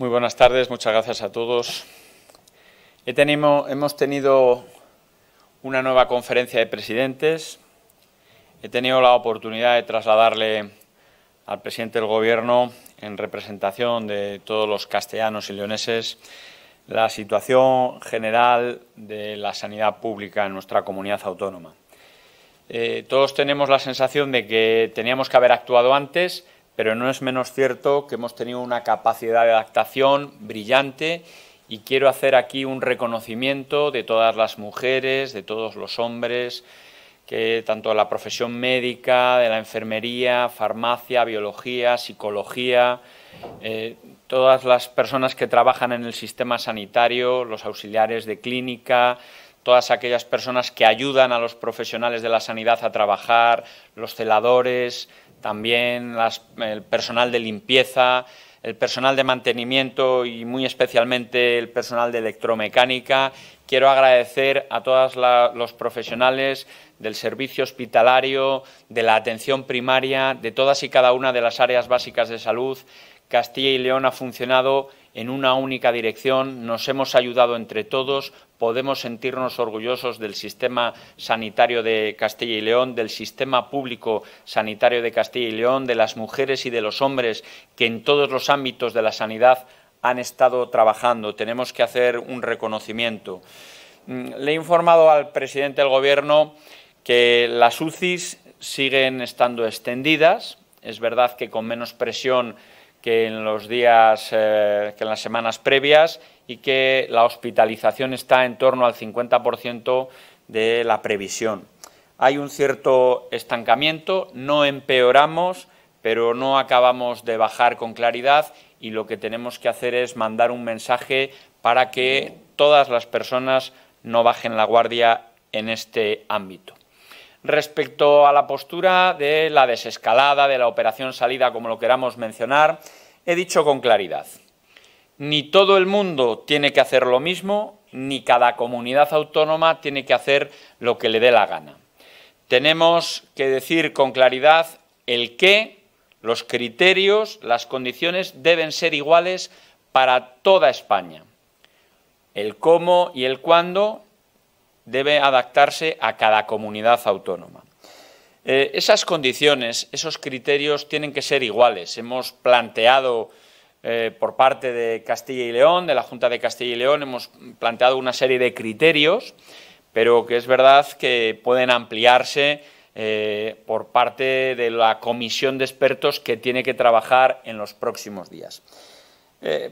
Muy buenas tardes, muchas gracias a todos. hemos tenido una nueva conferencia de presidentes. He tenido la oportunidad de trasladarle al presidente del Gobierno, en representación de todos los castellanos y leoneses, la situación general de la sanidad pública en nuestra comunidad autónoma. Eh, todos tenemos la sensación de que teníamos que haber actuado antes, pero no es menos cierto que hemos tenido una capacidad de adaptación brillante y quiero hacer aquí un reconocimiento de todas las mujeres, de todos los hombres, que tanto la profesión médica, de la enfermería, farmacia, biología, psicología, eh, todas las personas que trabajan en el sistema sanitario, los auxiliares de clínica, todas aquellas personas que ayudan a los profesionales de la sanidad a trabajar, los celadores, también el personal de limpieza, el personal de mantenimiento y muy especialmente el personal de electromecánica. Quiero agradecer a todos los profesionales del servicio hospitalario, de la atención primaria, de todas y cada una de las áreas básicas de salud. Castilla y León ha funcionado en una única dirección, nos hemos ayudado entre todos, podemos sentirnos orgullosos del sistema sanitario de Castilla y León, del sistema público sanitario de Castilla y León, de las mujeres y de los hombres que en todos los ámbitos de la sanidad han estado trabajando. Tenemos que hacer un reconocimiento. Mm, le he informado al presidente del Gobierno que las UCIs siguen estando extendidas. Es verdad que con menos presión que en los días, eh, que en las semanas previas y que la hospitalización está en torno al 50% de la previsión. Hay un cierto estancamiento, no empeoramos, pero no acabamos de bajar con claridad y lo que tenemos que hacer es mandar un mensaje para que todas las personas no bajen la guardia en este ámbito respecto a la postura de la desescalada, de la operación salida, como lo queramos mencionar, he dicho con claridad, ni todo el mundo tiene que hacer lo mismo, ni cada comunidad autónoma tiene que hacer lo que le dé la gana. Tenemos que decir con claridad el qué, los criterios, las condiciones deben ser iguales para toda España. El cómo y el cuándo debe adaptarse a cada comunidad autónoma. Eh, esas condiciones, esos criterios tienen que ser iguales. Hemos planteado eh, por parte de Castilla y León, de la Junta de Castilla y León, hemos planteado una serie de criterios, pero que es verdad que pueden ampliarse eh, por parte de la comisión de expertos que tiene que trabajar en los próximos días.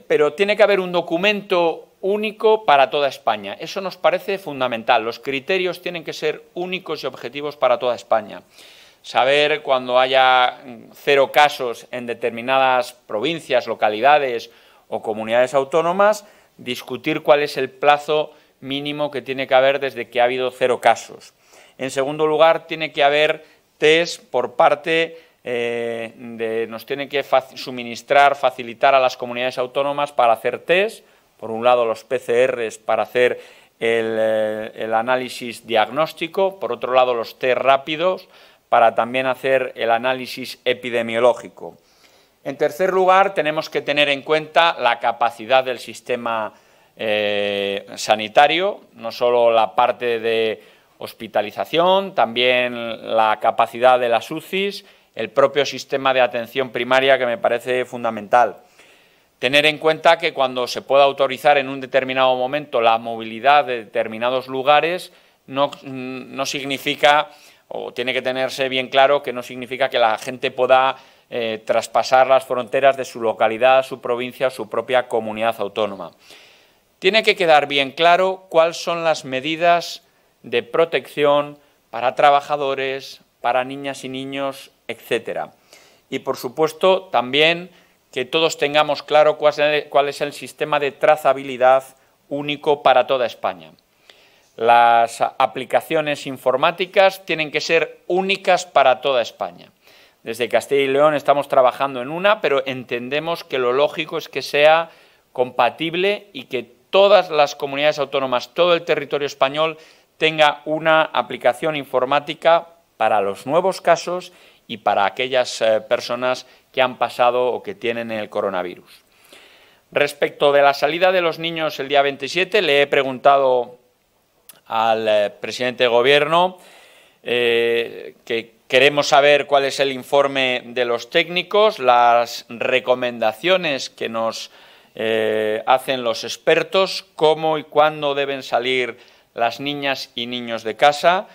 pero tiene que haber un documento único para toda España. Eso nos parece fundamental. Los criterios tienen que ser únicos y objetivos para toda España. Saber cuando haya mm, cero casos en determinadas provincias, localidades o comunidades autónomas, discutir cuál es el plazo mínimo que tiene que haber desde que ha habido cero casos. En segundo lugar, tiene que haber test por parte eh, de, nos tiene que suministrar, facilitar a las comunidades autónomas para hacer test por un lado los PCRs para hacer eh, el, análisis diagnóstico, por otro lado los test rápidos para también hacer el análisis epidemiológico. En tercer lugar, tenemos que tener en cuenta la capacidad del sistema eh, sanitario, no solo la parte de hospitalización, también la capacidad de las UCIs, el propio sistema de atención primaria, que me parece fundamental. Tener en cuenta que cuando se pueda autorizar en un determinado momento la movilidad de determinados lugares, no, no significa, o tiene que tenerse bien claro, que no significa que la gente pueda eh, traspasar las fronteras de su localidad, su provincia, su propia comunidad autónoma. Tiene que quedar bien claro cuáles son las medidas de protección para trabajadores, para niñas y niños, etcétera. Y, por supuesto, también que todos tengamos claro cuál es el sistema de trazabilidad único para toda España. Las aplicaciones informáticas tienen que ser únicas para toda España. Desde Castilla y León estamos trabajando en una, pero entendemos que lo lógico es que sea compatible y que todas las comunidades autónomas, todo el territorio español, tenga una aplicación informática para los nuevos casos y para aquellas eh, personas que han pasado o que tienen el coronavirus. Respecto de la salida de los niños el día 27, le he preguntado al eh, presidente de Gobierno eh, que queremos saber cuál es el informe de los técnicos, las recomendaciones que nos hacen los expertos, cómo y cuándo deben salir las niñas y niños de casa.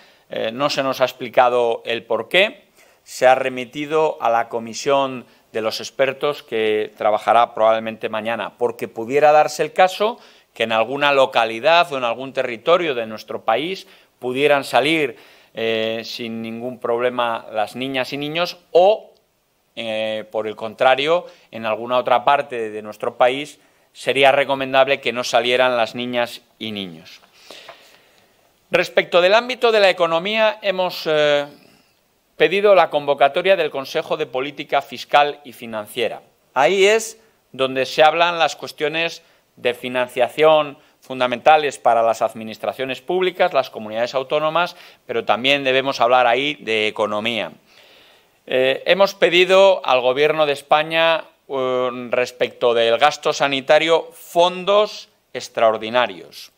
no se nos ha explicado el porqué se ha remitido a la comisión de los expertos que trabajará probablemente mañana, porque pudiera darse el caso que en alguna localidad o en algún territorio de nuestro país pudieran salir eh, sin ningún problema las niñas y niños o, eh, por el contrario, en alguna otra parte de nuestro país sería recomendable que no salieran las niñas y niños. Respecto del ámbito de la economía, hemos eh, pedido la convocatoria del Consejo de Política Fiscal y Financiera. Ahí es donde se hablan las cuestiones de financiación fundamentales para las administraciones públicas, las comunidades autónomas, pero también debemos hablar ahí de economía. Eh, hemos pedido al Gobierno de España eh, respecto del gasto sanitario fondos extraordinarios.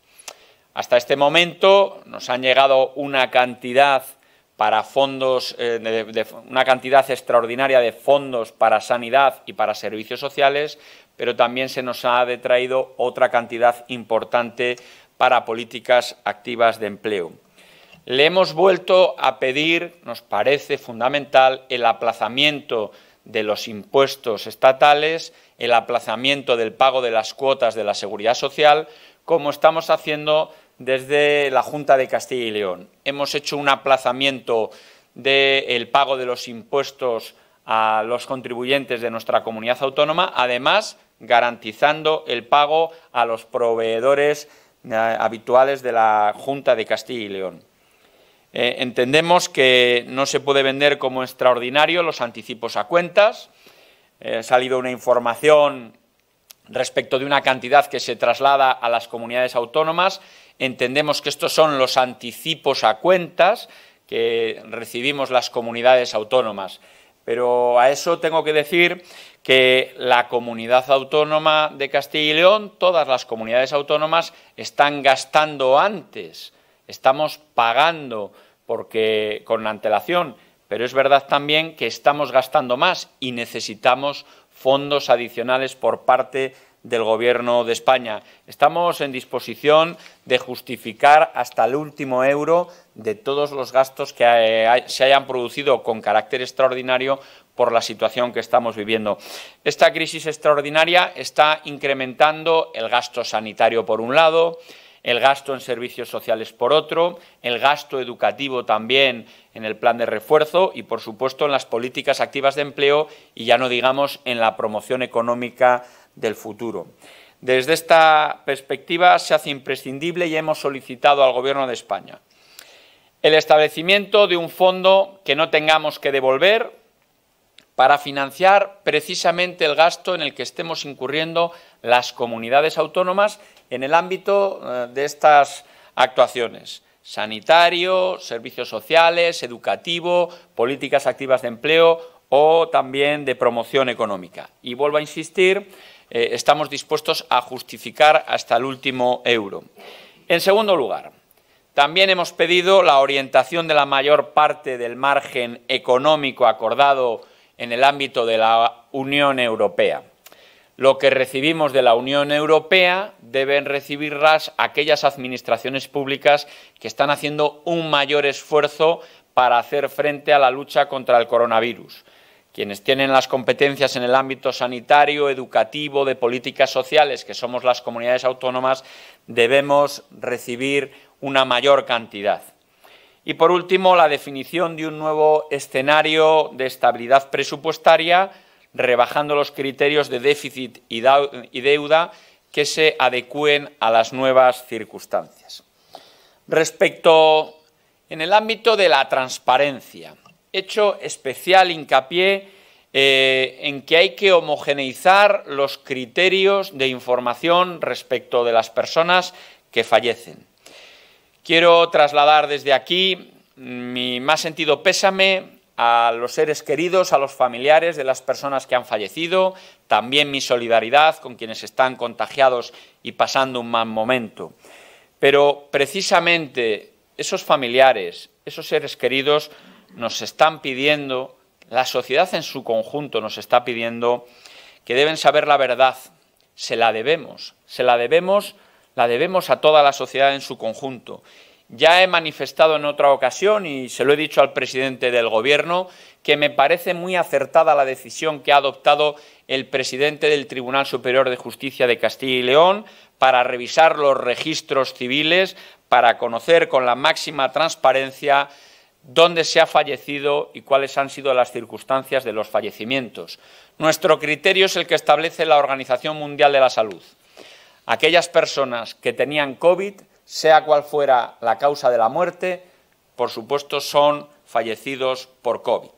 Hasta este momento nos han llegado una cantidad para fondos, eh, una cantidad extraordinaria de fondos para sanidad y para servicios sociales, pero también se nos ha detraído otra cantidad importante para políticas activas de empleo. Le hemos vuelto a pedir, nos parece fundamental, el aplazamiento de los impuestos estatales, el aplazamiento del pago de las cuotas de la seguridad social, como estamos haciendo desde la Junta de Castilla y León. Hemos hecho un aplazamiento del pago de los impuestos a los contribuyentes de nuestra comunidad autónoma, además garantizando el pago a los proveedores eh, habituales de la Junta de Castilla y León. Eh, entendemos que no se puede vender como extraordinario los anticipos a cuentas. Eh, ha salido una información respecto de una cantidad que se traslada a las comunidades autónomas Entendemos que estos son los anticipos a cuentas que recibimos las comunidades autónomas. Pero a eso tengo que decir que la comunidad autónoma de Castilla y León, todas las comunidades autónomas están gastando antes, estamos pagando porque con antelación, pero es verdad también que estamos gastando más y necesitamos fondos adicionales por parte del Gobierno de España. Estamos en disposición de justificar hasta el último euro de todos los gastos que se hayan producido con carácter extraordinario por la situación que estamos viviendo. Esta crisis extraordinaria está incrementando el gasto sanitario por un lado, el gasto en servicios sociales por otro, el gasto educativo también en el plan de refuerzo y, por supuesto, en las políticas activas de empleo y ya no digamos en la promoción económica del futuro. Desde esta perspectiva se hace imprescindible y hemos solicitado al Gobierno de España el establecimiento de un fondo que no tengamos que devolver para financiar precisamente el gasto en el que estemos incurriendo las comunidades autónomas en el ámbito eh, de estas actuaciones sanitario, servicios sociales, educativo, políticas activas de empleo o también de promoción económica. Y vuelvo a insistir eh, estamos dispuestos a justificar hasta el último euro. En segundo lugar, también hemos pedido la orientación de la mayor parte del margen económico acordado en el ámbito de la Unión Europea. Lo que recibimos de la Unión Europea deben recibirlas aquellas administraciones públicas que están haciendo un mayor esfuerzo para hacer frente a la lucha contra el coronavirus quienes tienen las competencias en el ámbito sanitario, educativo, de políticas sociales, que somos las comunidades autónomas, debemos recibir una mayor cantidad. Y por último, la definición de un nuevo escenario de estabilidad presupuestaria, rebajando los criterios de déficit y deuda que se adecúen a las nuevas circunstancias. Respecto en el ámbito de la transparencia, hecho especial hincapié eh, en que hay que homogeneizar los criterios de información respecto de las personas que fallecen. Quiero trasladar desde aquí mi más sentido pésame a los seres queridos, a los familiares de las personas que han fallecido, también mi solidaridad con quienes están contagiados y pasando un mal momento. Pero precisamente esos familiares, esos seres queridos, nos están pidiendo, la sociedad en su conjunto nos está pidiendo que deben saber la verdad. Se la debemos, se la debemos, la debemos a toda la sociedad en su conjunto. Ya he manifestado en otra ocasión y se lo he dicho al presidente del Gobierno que me parece muy acertada la decisión que ha adoptado el presidente del Tribunal Superior de Justicia de Castilla y León para revisar los registros civiles, para conocer con la máxima transparencia dónde se ha fallecido y cuáles han sido las circunstancias de los fallecimientos. Nuestro criterio es el que establece la Organización Mundial de la Salud. Aquellas personas que tenían COVID, sea cual fuera la causa de la muerte, por supuesto son fallecidos por COVID.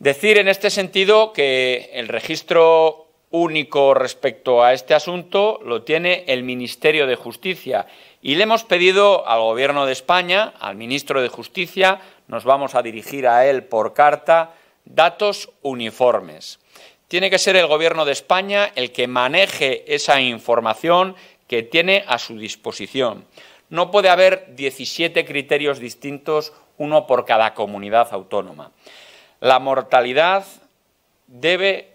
Decir en este sentido que el registro único respecto a este asunto lo tiene el Ministerio de Justicia y le hemos pedido al Gobierno de España, al ministro de Justicia, nos vamos a dirigir a él por carta, datos uniformes. Tiene que ser el Gobierno de España el que maneje esa información que tiene a su disposición. No puede haber 17 criterios distintos, uno por cada comunidad autónoma. La mortalidad debe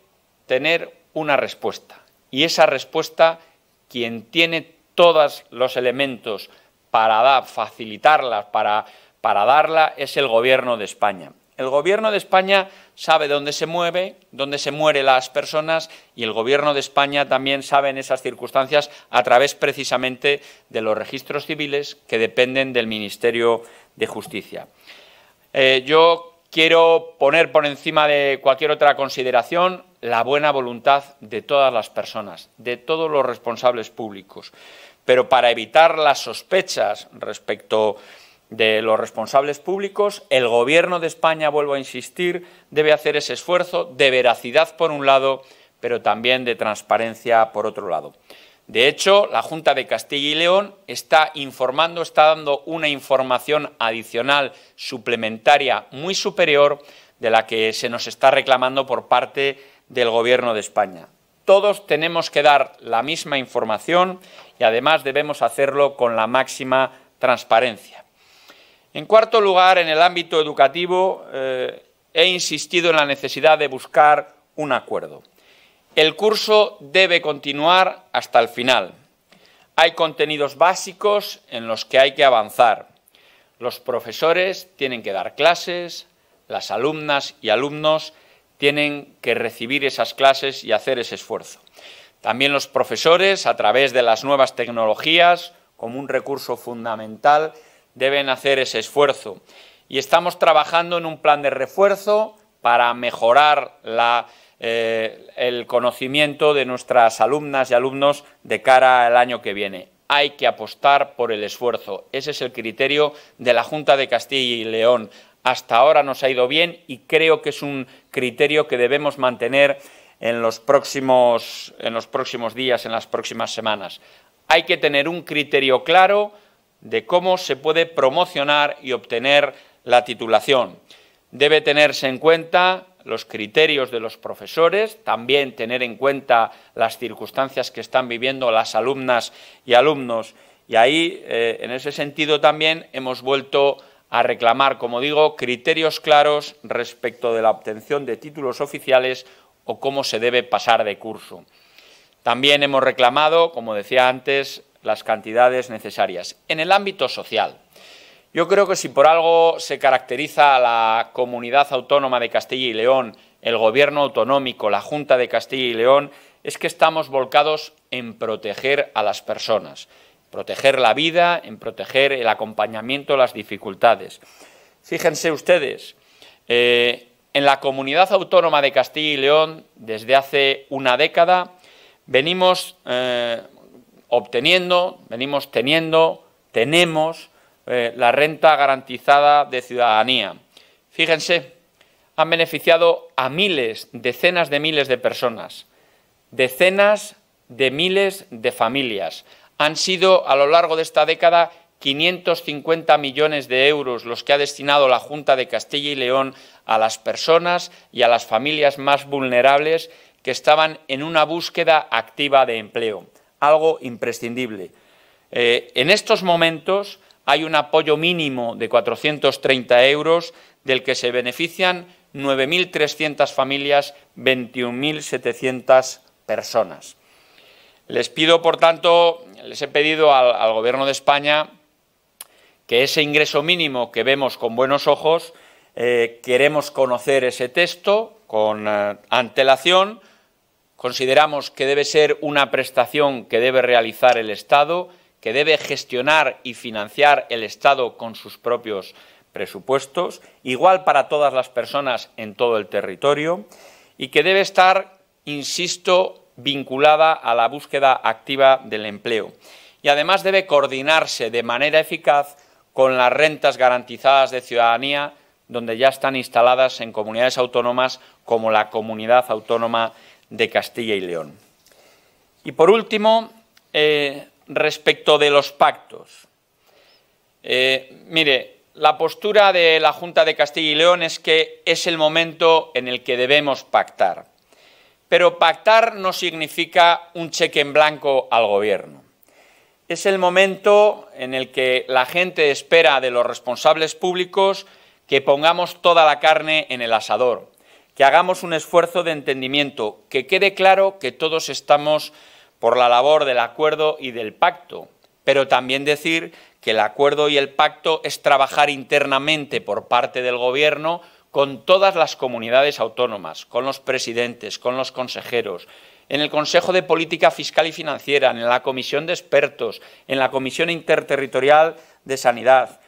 tener una respuesta y esa respuesta quien tiene todos los elementos para facilitarla, para, para darla, es el Gobierno de España. El Gobierno de España sabe dónde se mueve, dónde se mueren las personas y el Gobierno de España también sabe en esas circunstancias a través precisamente de los registros civiles que dependen del Ministerio de Justicia. Eh, yo quiero poner por encima de cualquier otra consideración la buena voluntad de todas las personas, de todos los responsables públicos. Pero para evitar las sospechas respecto de los responsables públicos, el Gobierno de España, vuelvo a insistir, debe hacer ese esfuerzo de veracidad por un lado, pero también de transparencia por otro lado. De hecho, la Junta de Castilla y León está informando, está dando una información adicional suplementaria muy superior de la que se nos está reclamando por parte del Gobierno de España. Todos tenemos que dar la misma información y además debemos hacerlo con la máxima transparencia. En cuarto lugar, en el ámbito educativo, eh, he insistido en la necesidad de buscar un acuerdo. El curso debe continuar hasta el final. Hay contenidos básicos en los que hay que avanzar. Los profesores tienen que dar clases, las alumnas y alumnos tienen que recibir esas clases y hacer ese esfuerzo. También los profesores, a través de las nuevas tecnologías, como un recurso fundamental, deben hacer ese esfuerzo. Y estamos trabajando en un plan de refuerzo para mejorar la eh, el conocimiento de nuestras alumnas y alumnos de cara al año que viene. Hay que apostar por el esfuerzo. Ese es el criterio de la Junta de Castilla y León. Hasta ahora nos ha ido bien y creo que es un criterio que debemos mantener en los próximos, en los próximos días, en las próximas semanas. Hay que tener un criterio claro de cómo se puede promocionar y obtener la titulación. Debe tenerse en cuenta los criterios de los profesores, también tener en cuenta las circunstancias que están viviendo las alumnas y alumnos. Y ahí, eh, en ese sentido, también hemos vuelto a reclamar, como digo, criterios claros respecto de la obtención de títulos oficiales o cómo se debe pasar de curso. También hemos reclamado, como decía antes, las cantidades necesarias. En el ámbito social, yo creo que si por algo se caracteriza a la comunidad autónoma de Castilla y León, el gobierno autonómico, la Junta de Castilla y León, es que estamos volcados en proteger a las personas, proteger la vida, en proteger el acompañamiento, a las dificultades. Fíjense ustedes, eh, en la comunidad autónoma de Castilla y León, desde hace una década, venimos eh, obteniendo, venimos teniendo, tenemos eh, la renta garantizada de ciudadanía. Fíjense, han beneficiado a miles, decenas de miles de personas, decenas de miles de familias. Han sido a lo largo de esta década 550 millones de euros los que ha destinado la Junta de Castilla y León a las personas y a las familias más vulnerables que estaban en una búsqueda activa de empleo, algo imprescindible. Eh, en estos momentos hay un apoyo mínimo de 430 euros del que se benefician 9.300 familias, 21.700 personas. Les pido, por tanto, les he pedido al, Gobierno de España que ese ingreso mínimo que vemos con buenos ojos, eh, queremos conocer ese texto con eh, antelación, consideramos que debe ser una prestación que debe realizar el Estado, que debe gestionar y financiar el Estado con sus propios presupuestos, igual para todas las personas en todo el territorio, y que debe estar, insisto, vinculada a la búsqueda activa del empleo. Y además debe coordinarse de manera eficaz con las rentas garantizadas de ciudadanía, donde ya están instaladas en comunidades autónomas como la Comunidad Autónoma de Castilla y León. Y por último, eh, respecto de los pactos. Eh, mire, la postura de la Junta de Castilla y León es que es el momento en el que debemos pactar. Pero pactar no significa un cheque en blanco al Gobierno. Es el momento en el que la gente espera de los responsables públicos que pongamos toda la carne en el asador, que hagamos un esfuerzo de entendimiento, que quede claro que todos estamos por la labor del acuerdo y del pacto, pero también decir que el acuerdo y el pacto es trabajar internamente por parte del Gobierno con todas las comunidades autónomas, con los presidentes, con los consejeros, en el Consejo de Política Fiscal y Financiera, en la Comisión de Expertos, en la Comisión Interterritorial de Sanidad.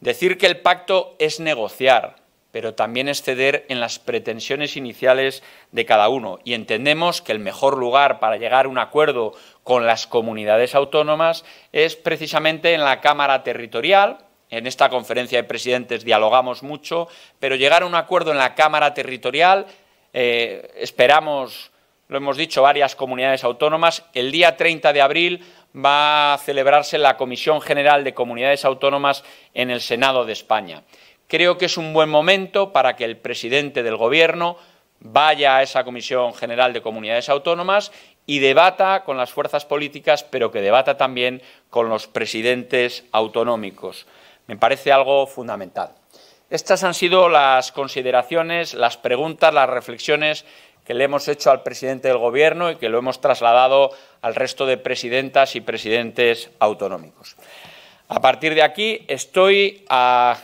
Decir que el pacto es negociar, pero también exceder en las pretensiones iniciales de cada uno. Y entendemos que el mejor lugar para llegar a un acuerdo con las comunidades autónomas es precisamente en la Cámara Territorial. En esta conferencia de presidentes dialogamos mucho, pero llegar a un acuerdo en la Cámara Territorial eh, esperamos, lo hemos dicho, varias comunidades autónomas. El día 30 de abril va a celebrarse la Comisión General de Comunidades Autónomas en el Senado de España creo que es un buen momento para que el presidente del Gobierno vaya a esa Comisión General de Comunidades Autónomas y debata con las fuerzas políticas, pero que debata también con los presidentes autonómicos. Me parece algo fundamental. Estas han sido las consideraciones, las preguntas, las reflexiones que le hemos hecho al presidente del Gobierno y que lo hemos trasladado al resto de presidentas y presidentes autonómicos. A partir de aquí estoy a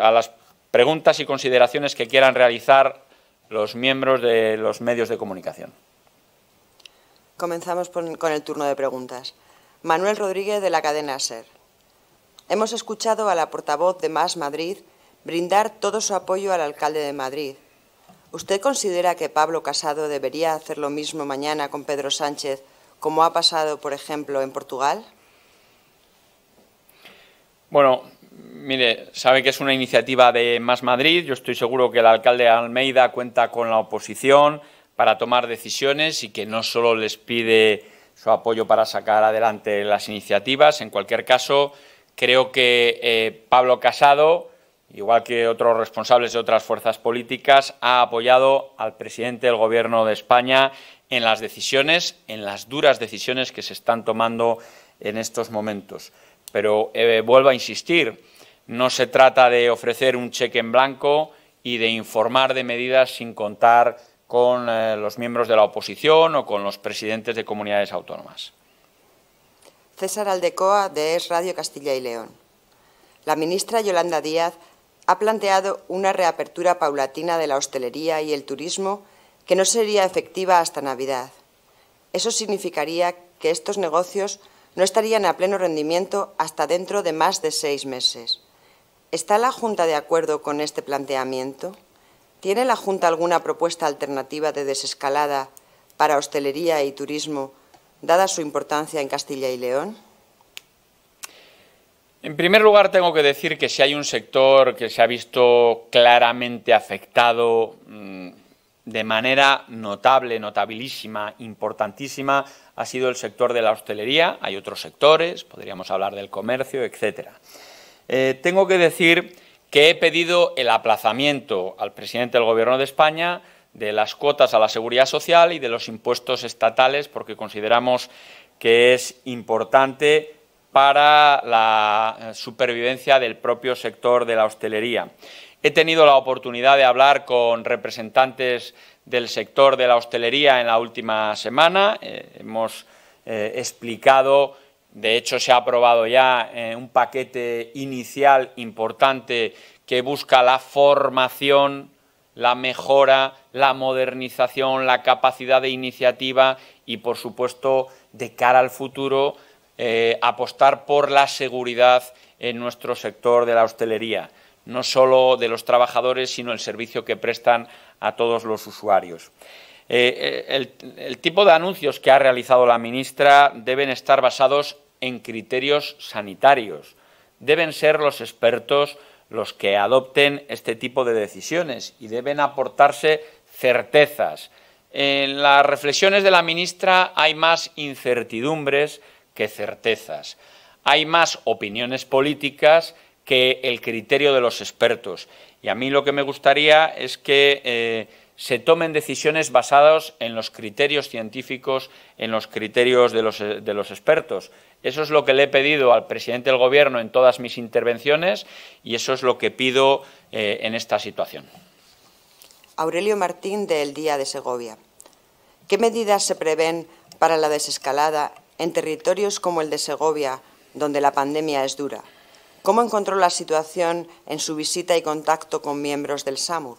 a las preguntas y consideraciones que quieran realizar los miembros de los medios de comunicación. Comenzamos con el turno de preguntas. Manuel Rodríguez de la cadena SER. Hemos escuchado a la portavoz de Más Madrid brindar todo su apoyo al alcalde de Madrid. ¿Usted considera que Pablo Casado debería hacer lo mismo mañana con Pedro Sánchez, como ha pasado, por ejemplo, en Portugal? Bueno, Mire, sabe que es una iniciativa de Más Madrid. Yo estoy seguro que el alcalde Almeida cuenta con la oposición para tomar decisiones y que no solo les pide su apoyo para sacar adelante las iniciativas. En cualquier caso, creo que eh, Pablo Casado, igual que otros responsables de otras fuerzas políticas, ha apoyado al presidente del Gobierno de España en las decisiones, en las duras decisiones que se están tomando en estos momentos. Pero eh, vuelvo a insistir, no se trata de ofrecer un cheque en blanco y de informar de medidas sin contar con eh, los miembros de la oposición o con los presidentes de comunidades autónomas. César Aldecoa, de Es Radio Castilla y León. La ministra Yolanda Díaz ha planteado una reapertura paulatina de la hostelería y el turismo que no sería efectiva hasta Navidad. Eso significaría que estos negocios no estarían a pleno rendimiento hasta dentro de más de seis meses. ¿Está la Junta de acuerdo con este planteamiento? ¿Tiene la Junta alguna propuesta alternativa de desescalada para hostelería y turismo, dada su importancia en Castilla y León? En primer lugar, tengo que decir que si hay un sector que se ha visto claramente afectado mm, de manera notable, notabilísima, importantísima, ha sido el sector de la hostelería. Hay otros sectores, podríamos hablar del comercio, etcétera. Eh, tengo que decir que he pedido el aplazamiento al presidente del Gobierno de España de las cuotas a la seguridad social y de los impuestos estatales, porque consideramos que es importante para la eh, supervivencia del propio sector de la hostelería. He tenido la oportunidad de hablar con representantes del sector de la hostelería en la última semana. Eh, hemos explicado de hecho, se ha aprobado ya eh, un paquete inicial importante que busca la formación, la mejora, la modernización, la capacidad de iniciativa y, por supuesto, de cara al futuro, eh, apostar por la seguridad en nuestro sector de la hostelería, no solo de los trabajadores, sino el servicio que prestan a todos los usuarios. Eh, el, el, tipo de anuncios que ha realizado la ministra deben estar basados en criterios sanitarios. Deben ser los expertos los que adopten este tipo de decisiones y deben aportarse certezas. En las reflexiones de la ministra hay más incertidumbres que certezas. Hay más opiniones políticas que el criterio de los expertos. Y a mí lo que me gustaría es que eh, se tomen decisiones basadas en los criterios científicos, en los criterios de los, expertos. Eso es lo que le he pedido al presidente del Gobierno en todas mis intervenciones y eso es lo que pido eh, en esta situación. Aurelio Martín, del Día de Segovia. ¿Qué medidas se prevén para la desescalada en territorios como el de Segovia, donde la pandemia es dura? ¿Cómo encontró la situación en su visita y contacto con miembros del SAMUR?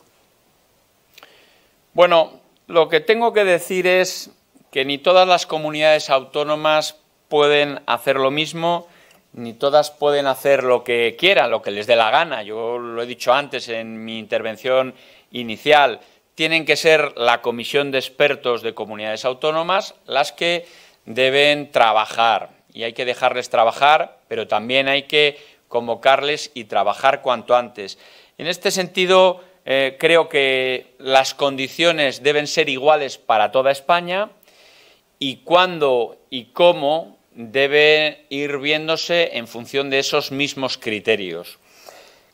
Bueno, lo que tengo que decir es que ni todas las comunidades autónomas pueden hacer lo mismo, ni todas pueden hacer lo que quieran, lo que les dé la gana. Yo lo he dicho antes en mi intervención inicial. Tienen que ser la comisión de expertos de comunidades autónomas las que deben trabajar. Y hay que dejarles trabajar, pero también hay que convocarles y trabajar cuanto antes. En este sentido, eh, creo que las condiciones deben ser iguales para toda España y cuándo y cómo debe ir viéndose en función de esos mismos criterios.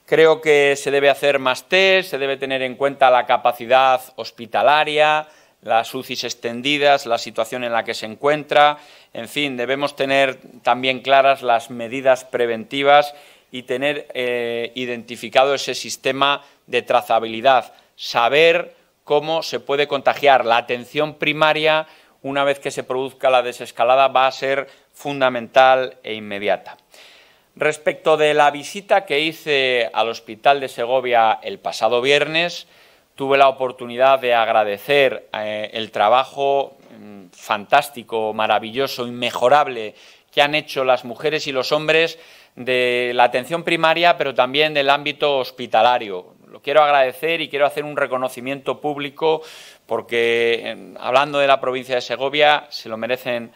Creo que se debe hacer más test, se debe tener en cuenta la capacidad hospitalaria, las UCIs extendidas, la situación en la que se encuentra, en fin, debemos tener también claras las medidas preventivas y tener eh, identificado ese sistema de trazabilidad, saber cómo se puede contagiar. La atención primaria, una vez que se produzca la desescalada, va a ser fundamental e inmediata. Respecto de la visita que hice al Hospital de Segovia el pasado viernes, tuve la oportunidad de agradecer eh, el trabajo mm, fantástico, maravilloso, inmejorable que han hecho las mujeres y los hombres de la atención primaria, pero también del ámbito hospitalario. Lo quiero agradecer y quiero hacer un reconocimiento público porque, hablando de la provincia de Segovia, se lo merecen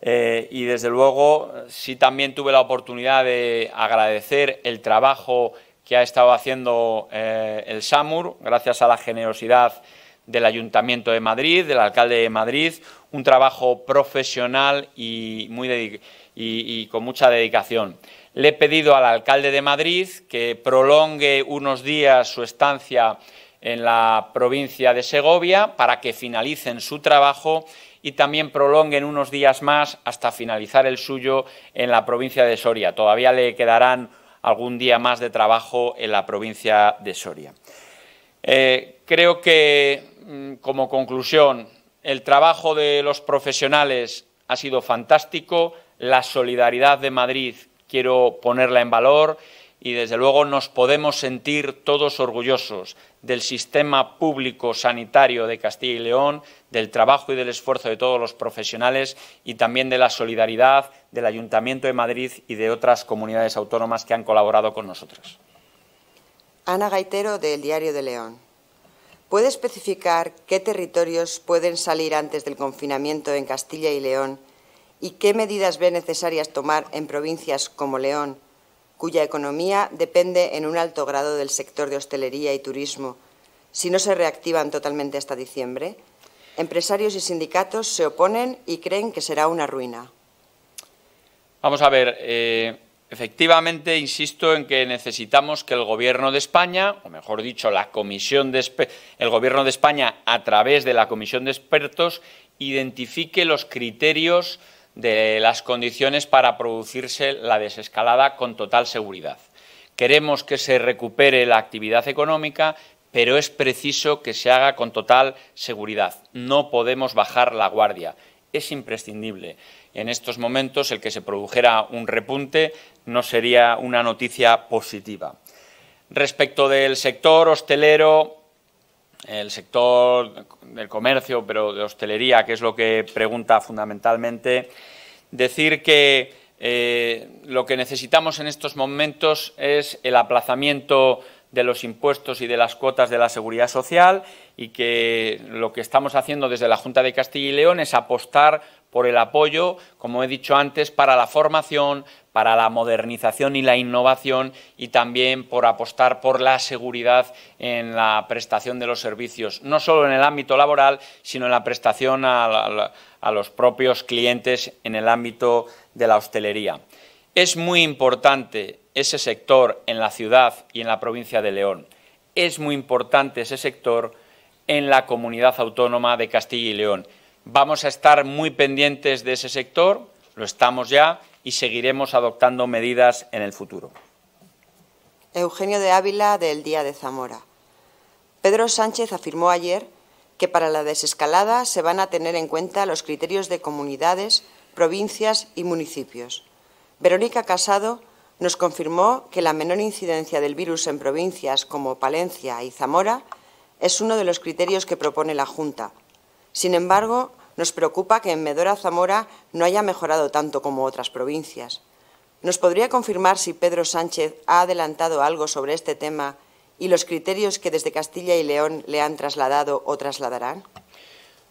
eh, y, desde luego, sí también tuve la oportunidad de agradecer el trabajo que ha estado haciendo eh, el SAMUR, gracias a la generosidad del Ayuntamiento de Madrid, del alcalde de Madrid, un trabajo profesional y, muy y, y con mucha dedicación. Le he pedido al alcalde de Madrid que prolongue unos días su estancia en la provincia de Segovia para que finalicen su trabajo y también prolonguen unos días más hasta finalizar el suyo en la provincia de Soria. Todavía le quedarán algún día más de trabajo en la provincia de Soria. Eh, creo que, mm, como conclusión, el trabajo de los profesionales ha sido fantástico, la solidaridad de Madrid quiero ponerla en valor y desde luego nos podemos sentir todos orgullosos del sistema público sanitario de Castilla y León, del trabajo y del esfuerzo de todos los profesionales y también de la solidaridad del Ayuntamiento de Madrid y de otras comunidades autónomas que han colaborado con nosotros. Ana Gaitero, del Diario de León. ¿Puede especificar qué territorios pueden salir antes del confinamiento en Castilla y León y qué medidas ve necesarias tomar en provincias como León, cuya economía depende en un alto grado del sector de hostelería y turismo, si no se reactivan totalmente hasta diciembre, empresarios y sindicatos se oponen y creen que será una ruina. Vamos a ver, eh, efectivamente insisto en que necesitamos que el Gobierno de España, o mejor dicho, la Comisión de el Gobierno de España a través de la Comisión de Expertos identifique los criterios de las condiciones para producirse la desescalada con total seguridad. Queremos que se recupere la actividad económica, pero es preciso que se haga con total seguridad. No podemos bajar la guardia. Es imprescindible. En estos momentos, el que se produjera un repunte no sería una noticia positiva. Respecto del sector hostelero, el sector del comercio, pero de hostelería, que es lo que pregunta fundamentalmente, decir que eh, lo que necesitamos en estos momentos es el aplazamiento de los impuestos y de las cuotas de la seguridad social y que lo que estamos haciendo desde la Junta de Castilla y León es apostar por el apoyo, como he dicho antes, para la formación, para la modernización y la innovación y también por apostar por la seguridad en la prestación de los servicios, no solo en el ámbito laboral, sino en la prestación a, a los propios clientes en el ámbito de la hostelería. Es muy importante ese sector en la ciudad y en la provincia de León. Es muy importante ese sector en la comunidad autónoma de Castilla y León. Vamos a estar muy pendientes de ese sector, lo estamos ya, y seguiremos adoptando medidas en el futuro. Eugenio de Ávila, del Día de Zamora. Pedro Sánchez afirmó ayer que para la desescalada se van a tener en cuenta los criterios de comunidades, provincias y municipios. Verónica Casado nos confirmó que la menor incidencia del virus en provincias como Palencia y Zamora es uno de los criterios que propone la Junta sin embargo, nos preocupa que en Medora Zamora no haya mejorado tanto como otras provincias. ¿Nos podría confirmar si Pedro Sánchez ha adelantado algo sobre este tema y los criterios que desde Castilla y León le han trasladado o trasladarán?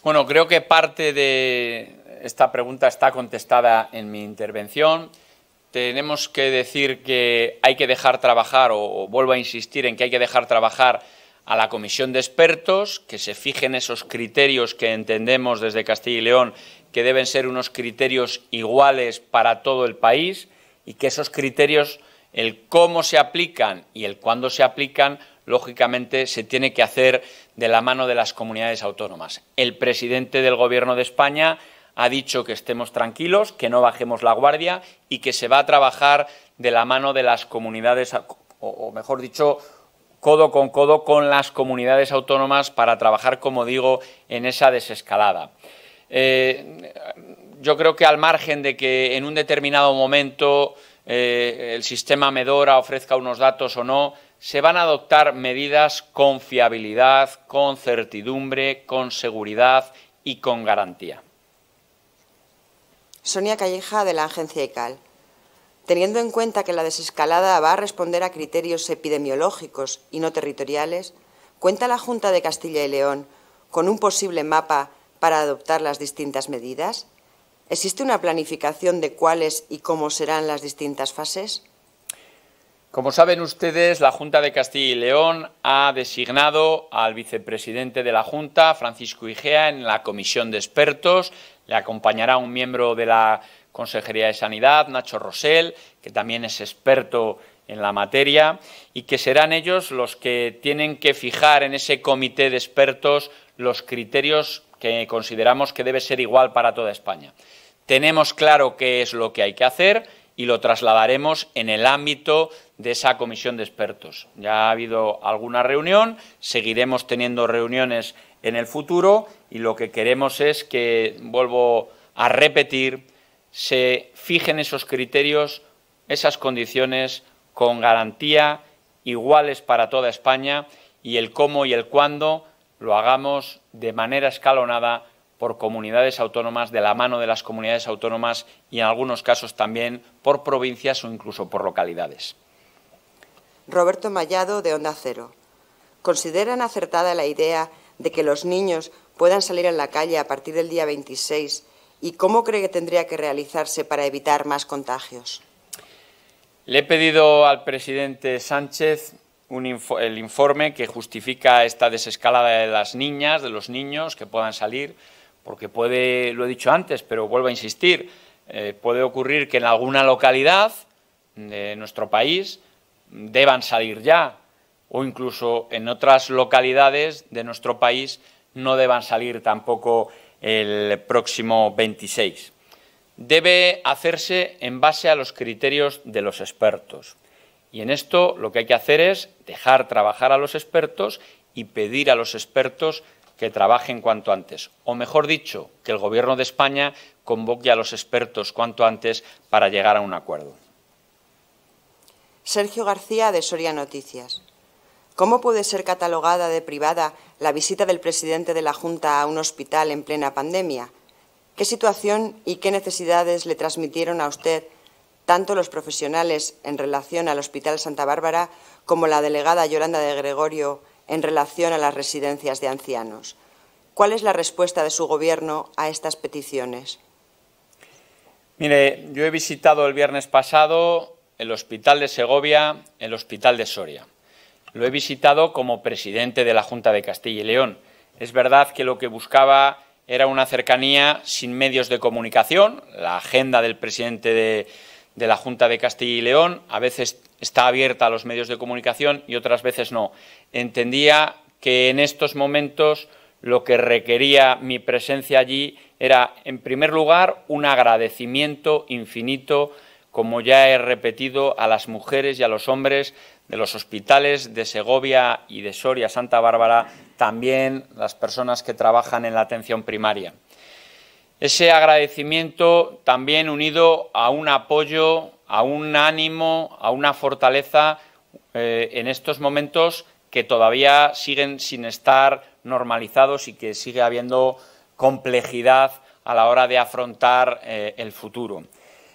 Bueno, creo que parte de esta pregunta está contestada en mi intervención. Tenemos que decir que hay que dejar trabajar, o vuelvo a insistir en que hay que dejar trabajar a la comisión de expertos, que se fijen esos criterios que entendemos desde Castilla y León que deben ser unos criterios iguales para todo el país y que esos criterios, el cómo se aplican y el cuándo se aplican, lógicamente se tiene que hacer de la mano de las comunidades autónomas. El presidente del Gobierno de España ha dicho que estemos tranquilos, que no bajemos la guardia y que se va a trabajar de la mano de las comunidades, o mejor dicho, codo con codo con las comunidades autónomas para trabajar, como digo, en esa desescalada. Eh, yo creo que al margen de que en un determinado momento eh, el sistema Medora ofrezca unos datos o no, se van a adoptar medidas con fiabilidad, con certidumbre, con seguridad y con garantía. Sonia Calleja, de la agencia ICAL. Teniendo en cuenta que la desescalada va a responder a criterios epidemiológicos y no territoriales, ¿cuenta la Junta de Castilla y León con un posible mapa para adoptar las distintas medidas? ¿Existe una planificación de cuáles y cómo serán las distintas fases? Como saben ustedes, la Junta de Castilla y León ha designado al vicepresidente de la Junta, Francisco Igea, en la comisión de expertos. Le acompañará un miembro de la Consejería de Sanidad, Nacho Rosell, que también es experto en la materia, y que serán ellos los que tienen que fijar en ese comité de expertos los criterios que consideramos que debe ser igual para toda España. Tenemos claro qué es lo que hay que hacer y lo trasladaremos en el ámbito de esa comisión de expertos. Ya ha habido alguna reunión, seguiremos teniendo reuniones en el futuro y lo que queremos es que, vuelvo a repetir, se fijen esos criterios, esas condiciones con garantía, iguales para toda España, y el cómo y el cuándo lo hagamos de manera escalonada por comunidades autónomas, de la mano de las comunidades autónomas y en algunos casos también por provincias o incluso por localidades. Roberto Mallado, de Onda Cero. ¿Consideran acertada la idea de que los niños puedan salir en la calle a partir del día 26 ¿Y cómo cree que tendría que realizarse para evitar más contagios? Le he pedido al presidente Sánchez el informe que justifica esta desescalada de las niñas, de los niños que puedan salir, porque puede, lo he dicho antes, pero vuelvo a insistir, eh, puede ocurrir que en alguna localidad de nuestro país deban salir ya, o incluso en otras localidades de nuestro país no deban salir tampoco el próximo 26. Debe hacerse en base a los criterios de los expertos. Y en esto lo que hay que hacer es dejar trabajar a los expertos y pedir a los expertos que trabajen cuanto antes. O mejor dicho, que el Gobierno de España convoque a los expertos cuanto antes para llegar a un acuerdo. Sergio García, de Soria Noticias. ¿Cómo puede ser catalogada de privada la visita del presidente de la Junta a un hospital en plena pandemia? ¿Qué situación y qué necesidades le transmitieron a usted tanto los profesionales en relación al Hospital Santa Bárbara como la delegada Yolanda de Gregorio en relación a las residencias de ancianos? ¿Cuál es la respuesta de su Gobierno a estas peticiones? Mire, yo he visitado el viernes pasado el Hospital de Segovia, el Hospital de Soria. Lo he visitado como presidente de la Junta de Castilla y León. Es verdad que lo que buscaba era una cercanía sin medios de comunicación. La agenda del presidente de, la Junta de Castilla y León a veces está abierta a los medios de comunicación y otras veces no. Entendía que en estos momentos lo que requería mi presencia allí era, en primer lugar, un agradecimiento infinito, como ya he repetido, a las mujeres y a los hombres de los hospitales de Segovia y de Soria, Santa Bárbara, también las personas que trabajan en la atención primaria. Ese agradecimiento también unido a un apoyo, a un ánimo, a una fortaleza eh, en estos momentos que todavía siguen sin estar normalizados y que sigue habiendo complejidad a la hora de afrontar eh, el futuro.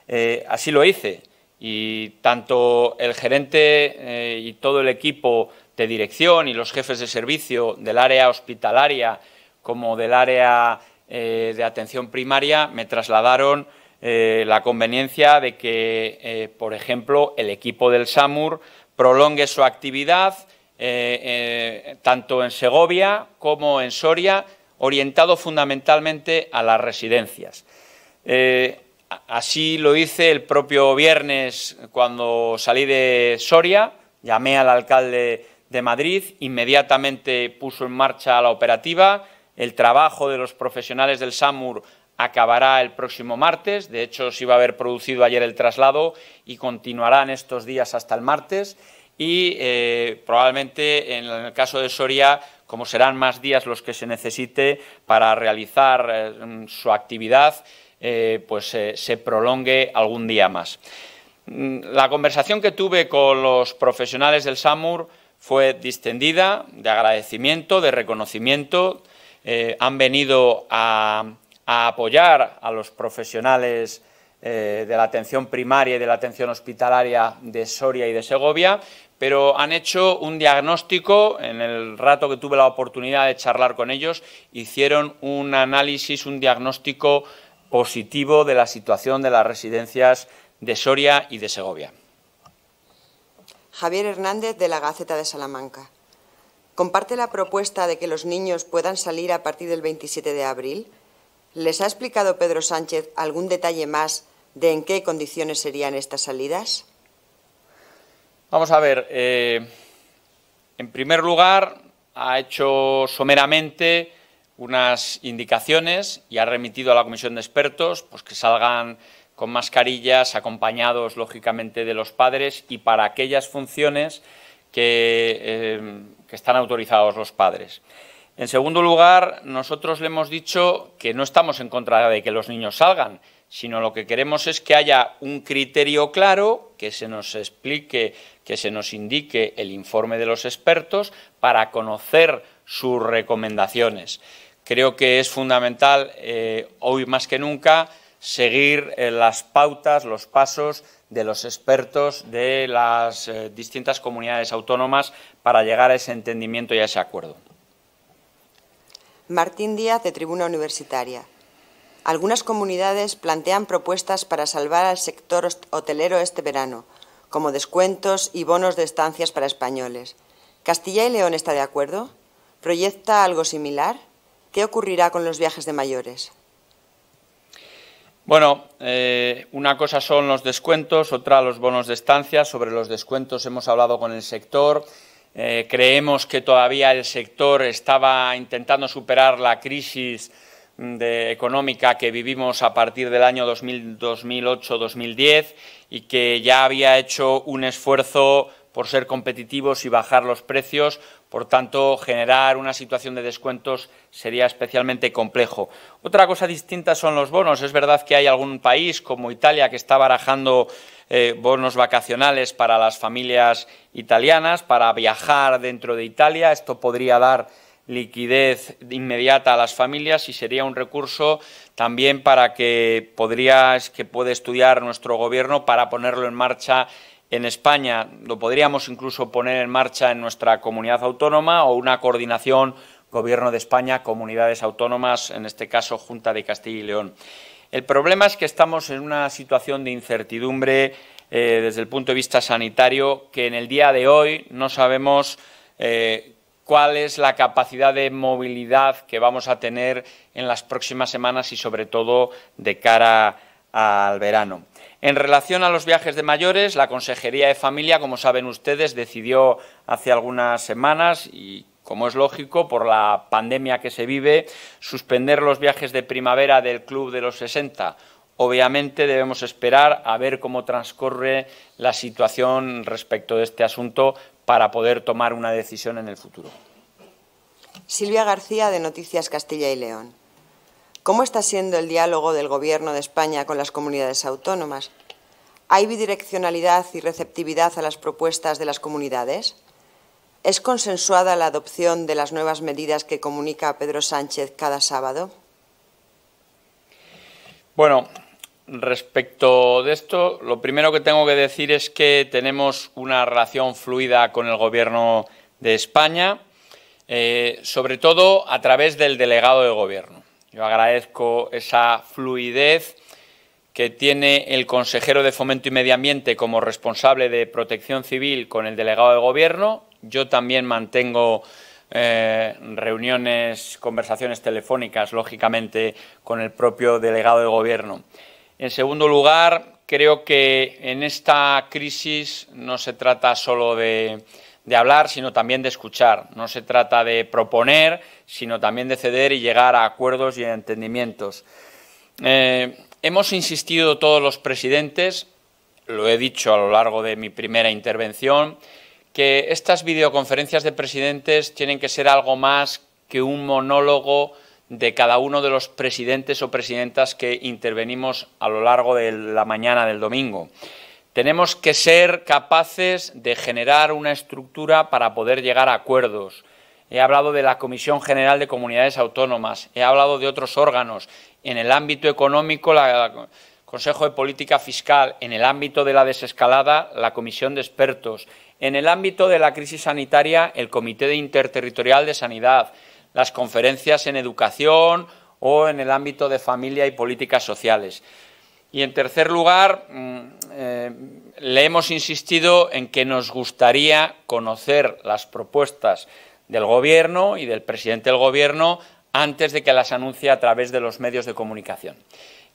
Eh, así lo hice. Y tanto el gerente eh, y todo el equipo de dirección y los jefes de servicio del área hospitalaria como del área eh, de atención primaria me trasladaron eh, la conveniencia de que, por ejemplo, el equipo del SAMUR prolongue su actividad tanto en Segovia como en Soria, orientado fundamentalmente a las residencias. Así lo hice el propio viernes cuando salí de Soria, llamé al alcalde de Madrid, inmediatamente puso en marcha la operativa, el trabajo de los profesionales del SAMUR acabará el próximo martes, de hecho se iba a haber producido ayer el traslado y continuarán estos días hasta el martes y eh, probablemente en el caso de Soria, como serán más días los que se necesite para realizar eh, su actividad, eh, pues, eh, se prolongue algún día más. Mm, la conversación que tuve con los profesionales del SAMUR fue distendida, de agradecimiento, de reconocimiento. Eh, han venido a, apoyar a los profesionales de la atención primaria y de la atención hospitalaria de Soria y de Segovia, pero han hecho un diagnóstico, en el rato que tuve la oportunidad de charlar con ellos, hicieron un análisis, un diagnóstico positivo de la situación de las residencias de Soria y de Segovia. Javier Hernández de la Gaceta de Salamanca. ¿Comparte la propuesta de que los niños puedan salir a partir del 27 de abril? ¿Les ha explicado Pedro Sánchez algún detalle más de en qué condiciones serían estas salidas? Vamos a ver. Eh, en primer lugar, ha hecho someramente unas indicaciones y ha remitido a la comisión de expertos pues, que salgan con mascarillas, acompañados lógicamente de los padres y para aquellas funciones que, eh, que están autorizados los padres. En segundo lugar, nosotros le hemos dicho que no estamos en contra de que los niños salgan, sino lo que queremos es que haya un criterio claro, que se nos explique, que se nos indique el informe de los expertos para conocer sus recomendaciones. Creo que es fundamental eh, hoy más que nunca seguir eh, las pautas, los pasos de los expertos de las eh, distintas comunidades autónomas para llegar a ese entendimiento y a ese acuerdo. Martín Díaz, de Tribuna Universitaria. Algunas comunidades plantean propuestas para salvar al sector hotelero este verano, como descuentos y bonos de estancias para españoles. ¿Castilla y León está de acuerdo? ¿Proyecta algo similar? ¿Qué ocurrirá con los viajes de mayores? Bueno, eh, una cosa son los descuentos, otra los bonos de estancia. Sobre los descuentos hemos hablado con el sector. Eh, creemos que todavía el sector estaba intentando superar la crisis mm, económica que vivimos a partir del año 2008-2010 y que ya había hecho un esfuerzo por ser competitivos y bajar los precios por tanto, generar una situación de descuentos sería especialmente complejo. Otra cosa distinta son los bonos. Es verdad que hay algún país como Italia que está barajando eh, bonos vacacionales para las familias italianas, para viajar dentro de Italia. Esto podría dar liquidez inmediata a las familias y sería un recurso también para que podría, que puede estudiar nuestro gobierno para ponerlo en marcha en España lo podríamos incluso poner en marcha en nuestra comunidad autónoma o una coordinación Gobierno de España, comunidades autónomas, en este caso Junta de Castilla y León. El problema es que estamos en una situación de incertidumbre eh, desde el punto de vista sanitario que en el día de hoy no sabemos eh, cuál es la capacidad de movilidad que vamos a tener en las próximas semanas y sobre todo de cara al verano. En relación a los viajes de mayores, la Consejería de Familia, como saben ustedes, decidió hace algunas semanas y como es lógico, por la pandemia que se vive, suspender los viajes de primavera del Club de los 60. Obviamente debemos esperar a ver cómo transcurre la situación respecto de este asunto para poder tomar una decisión en el futuro. Silvia García, de Noticias Castilla y León. ¿Cómo está siendo el diálogo del Gobierno de España con las comunidades autónomas? ¿Hay bidireccionalidad y receptividad a las propuestas de las comunidades? ¿Es consensuada la adopción de las nuevas medidas que comunica Pedro Sánchez cada sábado? Bueno, respecto de esto, lo primero que tengo que decir es que tenemos una relación fluida con el Gobierno de España, eh, sobre todo a través del delegado de Gobierno. Yo agradezco esa fluidez que tiene el consejero de Fomento y Medio Ambiente como responsable de Protección Civil con el delegado de Gobierno. Yo también mantengo eh, reuniones, conversaciones telefónicas, lógicamente, con el propio delegado de Gobierno. En segundo lugar, creo que en esta crisis no se trata solo de hablar, sino también de escuchar. No se trata de proponer, sino también de ceder y llegar a acuerdos y entendimientos. Eh, hemos insistido todos los presidentes, lo he dicho a lo largo de mi primera intervención, que estas videoconferencias de presidentes tienen que ser algo más que un monólogo de cada uno de los presidentes o presidentas que intervenimos a lo largo de la mañana del domingo. Tenemos que ser capaces de generar una estructura para poder llegar a acuerdos, he hablado de la Comisión General de Comunidades Autónomas, he hablado de otros órganos, en el ámbito económico, el Consejo de Política Fiscal, en el ámbito de la desescalada, la Comisión de Expertos, en el ámbito de la crisis sanitaria, el Comité Interterritorial de Sanidad, las conferencias en educación o en el ámbito de familia y políticas sociales. Y, en tercer lugar, mm, eh, le hemos insistido en que nos gustaría conocer las propuestas del Gobierno y del presidente del Gobierno antes de que las anuncie a través de los medios de comunicación.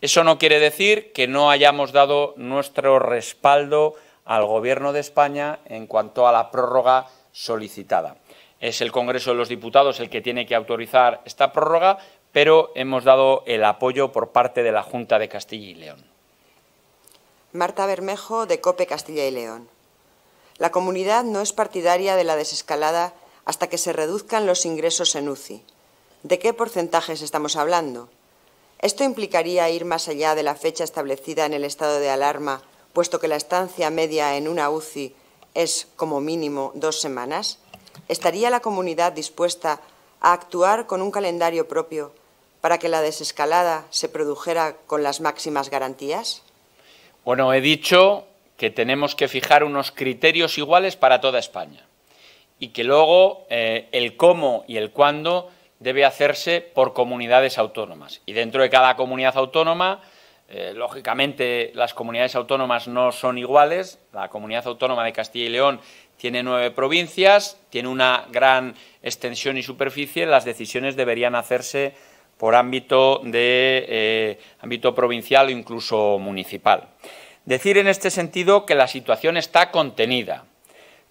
Eso no quiere decir que no hayamos dado nuestro respaldo al Gobierno de España en cuanto a la prórroga solicitada. Es el Congreso de los Diputados el que tiene que autorizar esta prórroga, pero hemos dado el apoyo por parte de la Junta de Castilla y León. Marta Bermejo, de COPE Castilla y León. La comunidad no es partidaria de la desescalada hasta que se reduzcan los ingresos en UCI. ¿De qué porcentajes estamos hablando? Esto implicaría ir más allá de la fecha establecida en el estado de alarma, puesto que la estancia media en una UCI es, como mínimo, dos semanas. ¿Estaría la comunidad dispuesta a actuar con un calendario propio para que la desescalada se produjera con las máximas garantías? Bueno, he dicho que tenemos que fijar unos criterios iguales para toda España y que luego eh, el cómo y el cuándo debe hacerse por comunidades autónomas. Y dentro de cada comunidad autónoma, eh, lógicamente las comunidades autónomas no son iguales. La comunidad autónoma de Castilla y León tiene nueve provincias, tiene una gran extensión y superficie. Las decisiones deberían hacerse por ámbito, eh, ámbito provincial o incluso municipal. Decir en este sentido que la situación está contenida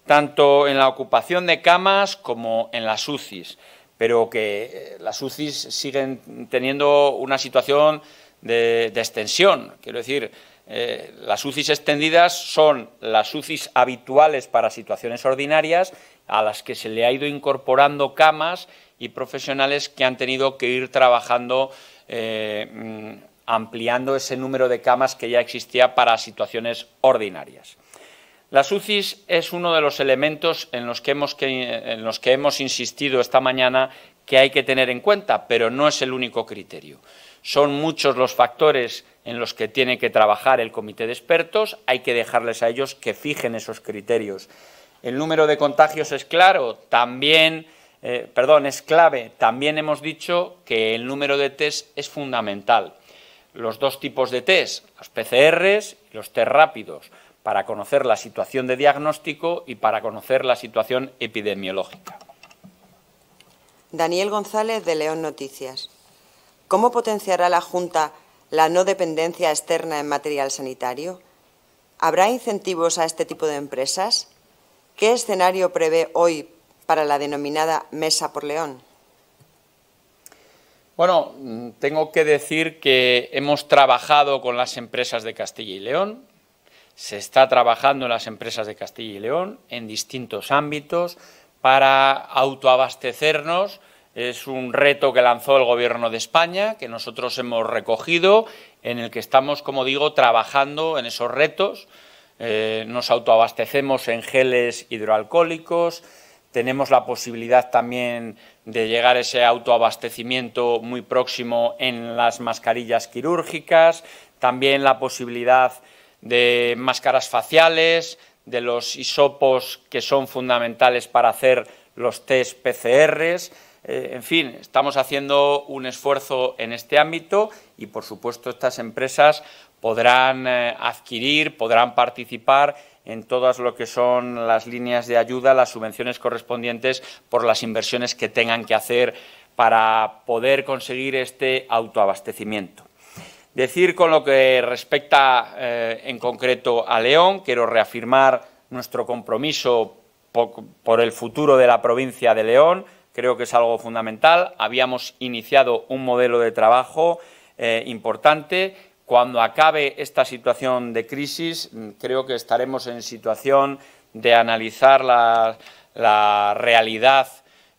tanto en la ocupación de camas como en las UCIs, pero que eh, las UCIs siguen teniendo una situación de, extensión. Quiero decir, eh, las UCIs extendidas son las UCIs habituales para situaciones ordinarias a las que se le ha ido incorporando camas y profesionales que han tenido que ir trabajando eh, mm, ampliando ese número de camas que ya existía para situaciones ordinarias. La SUCIS es uno de los elementos en los, que hemos, insistido esta mañana que hay que tener en cuenta, pero no es el único criterio. Son muchos los factores en los que tiene que trabajar el comité de expertos, hay que dejarles a ellos que fijen esos criterios. El número de contagios es claro, también, eh, perdón, es clave. También hemos dicho que el número de test es fundamental. Los dos tipos de test, los PCRs y los test rápidos para conocer la situación de diagnóstico y para conocer la situación epidemiológica. Daniel González de León Noticias. ¿Cómo potenciará la Junta la no dependencia externa en material sanitario? ¿Habrá incentivos a este tipo de empresas? ¿Qué escenario prevé hoy para la denominada Mesa por León? Bueno, mm, tengo que decir que hemos trabajado con las empresas de Castilla y León, se está trabajando en las empresas de Castilla y León en distintos ámbitos para autoabastecernos. Es un reto que lanzó el Gobierno de España, que nosotros hemos recogido, en el que estamos, como digo, trabajando en esos retos. Eh, nos autoabastecemos en geles hidroalcohólicos, tenemos la posibilidad también de llegar a ese autoabastecimiento muy próximo en las mascarillas quirúrgicas, también la posibilidad de máscaras faciales, de los isopos que son fundamentales para hacer los test PCRs. Eh, en fin, estamos haciendo un esfuerzo en este ámbito y, por supuesto, estas empresas podrán eh, adquirir, podrán participar en todas lo que son las líneas de ayuda, las subvenciones correspondientes por las inversiones que tengan que hacer para poder conseguir este autoabastecimiento. Decir con lo que respecta eh, en concreto a León, quiero reafirmar nuestro compromiso por, el futuro de la provincia de León, creo que es algo fundamental. Habíamos iniciado un modelo de trabajo eh, importante. Cuando acabe esta situación de crisis, mm, creo que estaremos en situación de analizar la, realidad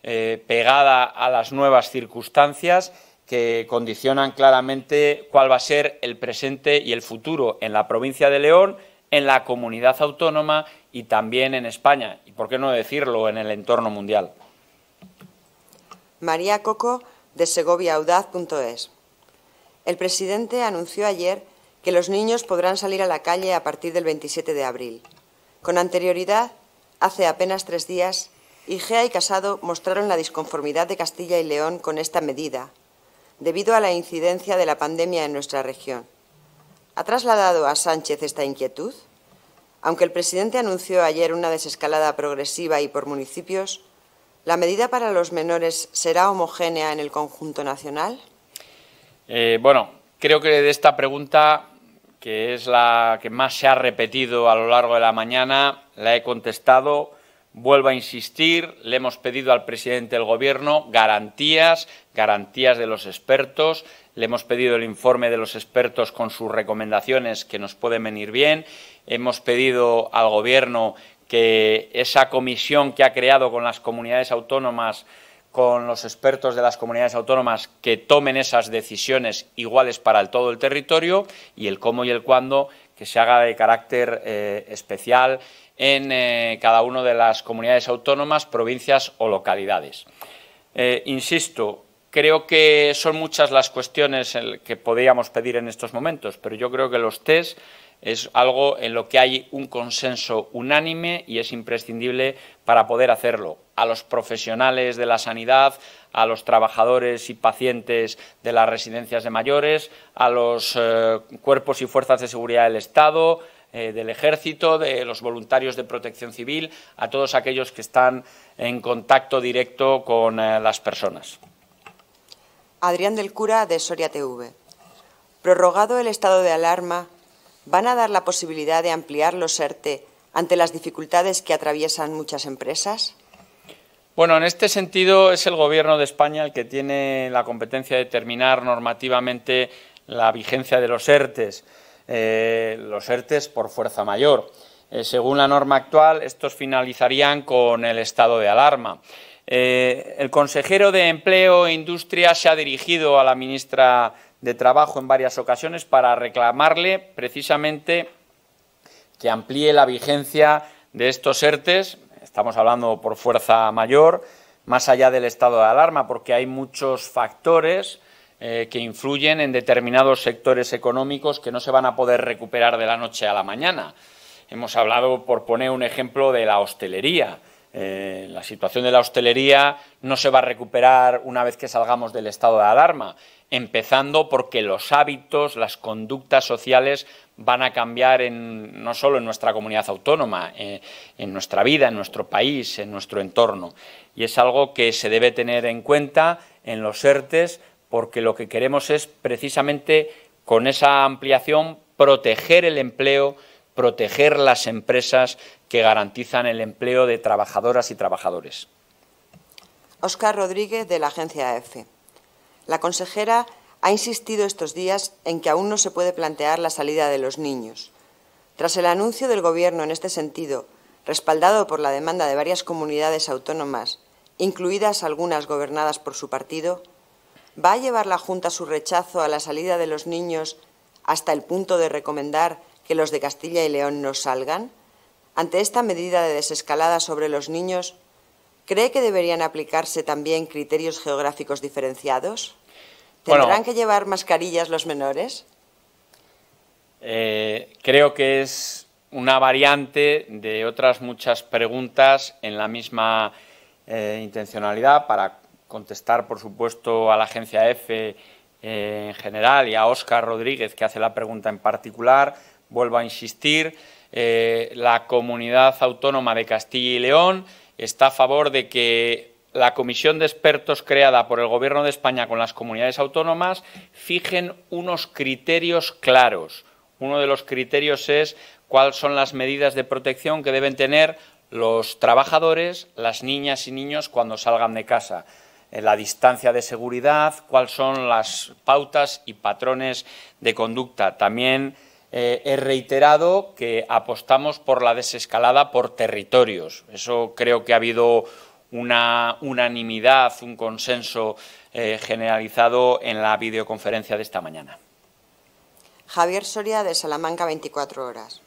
eh, pegada a las nuevas circunstancias que condicionan claramente cuál va a ser el presente y el futuro en la provincia de León, en la comunidad autónoma y también en España, y por qué no decirlo, en el entorno mundial. María Coco, de segoviaudad.es. El presidente anunció ayer que los niños podrán salir a la calle a partir del 27 de abril. Con anterioridad, hace apenas tres días, Igea y Casado mostraron la disconformidad de Castilla y León con esta medida debido a la incidencia de la pandemia en nuestra región. ¿Ha trasladado a Sánchez esta inquietud? Aunque el presidente anunció ayer una desescalada progresiva y por municipios, ¿la medida para los menores será homogénea en el conjunto nacional? Eh, bueno, creo que de esta pregunta, que es la que más se ha repetido a lo largo de la mañana, la he contestado Vuelvo a insistir, le hemos pedido al presidente del Gobierno garantías, garantías de los expertos, le hemos pedido el informe de los expertos con sus recomendaciones que nos pueden venir bien, hemos pedido al Gobierno que esa comisión que ha creado con las comunidades autónomas, con los expertos de las comunidades autónomas, que tomen esas decisiones iguales para todo el territorio y el cómo y el cuándo que se haga de carácter eh, especial en eh, cada una de las comunidades autónomas, provincias o localidades. Eh, insisto, creo que son muchas las cuestiones que podríamos pedir en estos momentos, pero yo creo que los test es algo en lo que hay un consenso unánime y es imprescindible para poder hacerlo. A los profesionales de la sanidad, a los trabajadores y pacientes de las residencias de mayores, a los eh, cuerpos y fuerzas de seguridad del Estado, eh, del Ejército, de los voluntarios de protección civil, a todos aquellos que están en contacto directo con eh, las personas. Adrián del Cura, de Soria TV. Prorrogado el estado de alarma, ¿van a dar la posibilidad de ampliar los ERTE ante las dificultades que atraviesan muchas empresas? Bueno, en este sentido es el Gobierno de España el que tiene la competencia de determinar normativamente la vigencia de los ERTES. Eh, los ERTES por fuerza mayor. Eh, según la norma actual, estos finalizarían con el estado de alarma. Eh, el consejero de Empleo e Industria se ha dirigido a la ministra de Trabajo en varias ocasiones para reclamarle precisamente que amplíe la vigencia de estos ERTES, estamos hablando por fuerza mayor, más allá del estado de alarma, porque hay muchos factores eh, que influyen en determinados sectores económicos que no se van a poder recuperar de la noche a la mañana. Hemos hablado, por poner un ejemplo, de la hostelería. Eh, la situación de la hostelería no se va a recuperar una vez que salgamos del estado de alarma, empezando porque los hábitos, las conductas sociales van a cambiar no solo en nuestra comunidad autónoma, eh, en nuestra vida, en nuestro país, en nuestro entorno. Y es algo que se debe tener en cuenta en los ERTES porque lo que queremos es precisamente con esa ampliación proteger el empleo, proteger las empresas que garantizan el empleo de trabajadoras y trabajadores. Oscar Rodríguez, de la agencia EFE. E. La consejera ha insistido estos días en que aún no se puede plantear la salida de los niños. Tras el anuncio del Gobierno en este sentido, respaldado por la demanda de varias comunidades autónomas, incluidas algunas gobernadas por su partido, ¿Va a llevar la Junta su rechazo a la salida de los niños hasta el punto de recomendar que los de Castilla y León no salgan? Ante esta medida de desescalada sobre los niños, ¿cree que deberían aplicarse también criterios geográficos diferenciados? ¿Tendrán que llevar mascarillas los menores? Eh, creo que es una variante de otras muchas preguntas en la misma eh, intencionalidad para contestar, por supuesto, a la agencia EFE eh, en general y a Óscar Rodríguez, que hace la pregunta en particular. Vuelvo a insistir, eh, la comunidad autónoma de Castilla y León está a favor de que la comisión de expertos creada por el Gobierno de España con las comunidades autónomas fijen unos criterios claros. Uno de los criterios es cuáles son las medidas de protección que deben tener los trabajadores, las niñas y niños cuando salgan de casa la distancia de seguridad, cuáles son las pautas y patrones de conducta. También eh, he reiterado que apostamos por la desescalada por territorios. Eso creo que ha habido una unanimidad, un consenso eh, generalizado en la videoconferencia de esta mañana. Javier Soria, de Salamanca 24 Horas.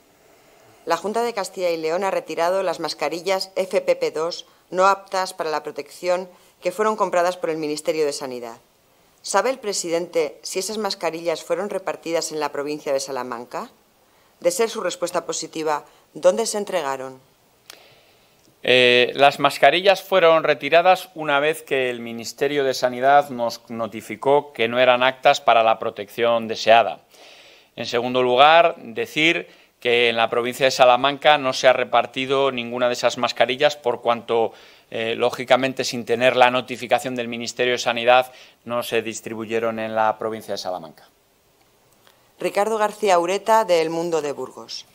La Junta de Castilla y León ha retirado las mascarillas FPP2 no aptas para la protección que fueron compradas por el Ministerio de Sanidad. ¿Sabe el presidente si esas mascarillas fueron repartidas en la provincia de Salamanca? De ser su respuesta positiva, ¿dónde se entregaron? Eh, las mascarillas fueron retiradas una vez que el Ministerio de Sanidad nos notificó que no eran actas para la protección deseada. En segundo lugar, decir que en la provincia de Salamanca no se ha repartido ninguna de esas mascarillas por cuanto eh, lógicamente sin tener la notificación del Ministerio de Sanidad, no se distribuyeron en la provincia de Salamanca. Ricardo García Ureta, de El Mundo de Burgos.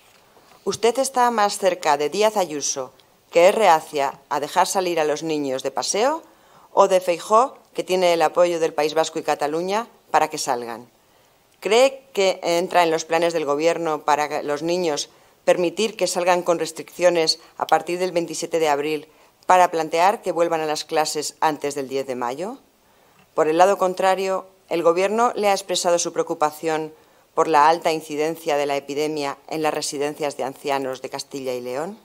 Usted está más cerca de Díaz Ayuso, que es reacia a dejar salir a los niños de paseo, o de Feijó, que tiene el apoyo del País Vasco y Cataluña para que salgan. ¿Cree que entra en los planes del Gobierno para los niños permitir que salgan con restricciones a partir del 27 de abril para plantear que vuelvan a las clases antes del 10 de mayo? Por el lado contrario, el Gobierno le ha expresado su preocupación por la alta incidencia de la epidemia en las residencias de ancianos de Castilla y León?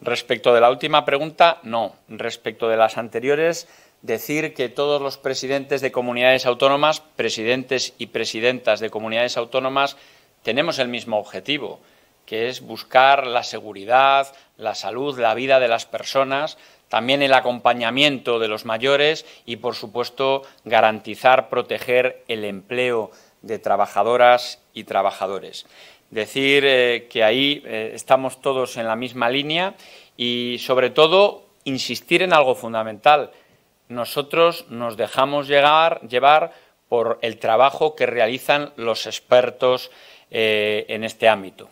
Respecto de la última pregunta, no. Respecto de las anteriores, decir que todos los presidentes de comunidades autónomas, presidentes y presidentas de comunidades autónomas, tenemos el mismo objetivo, que es buscar la seguridad, la salud, la vida de las personas, también el acompañamiento de los mayores y, por supuesto, garantizar, proteger el empleo de trabajadoras y trabajadores. Decir eh, que ahí eh, estamos todos en la misma línea y, sobre todo, insistir en algo fundamental. Nosotros nos dejamos llegar, llevar por el trabajo que realizan los expertos eh, en este ámbito.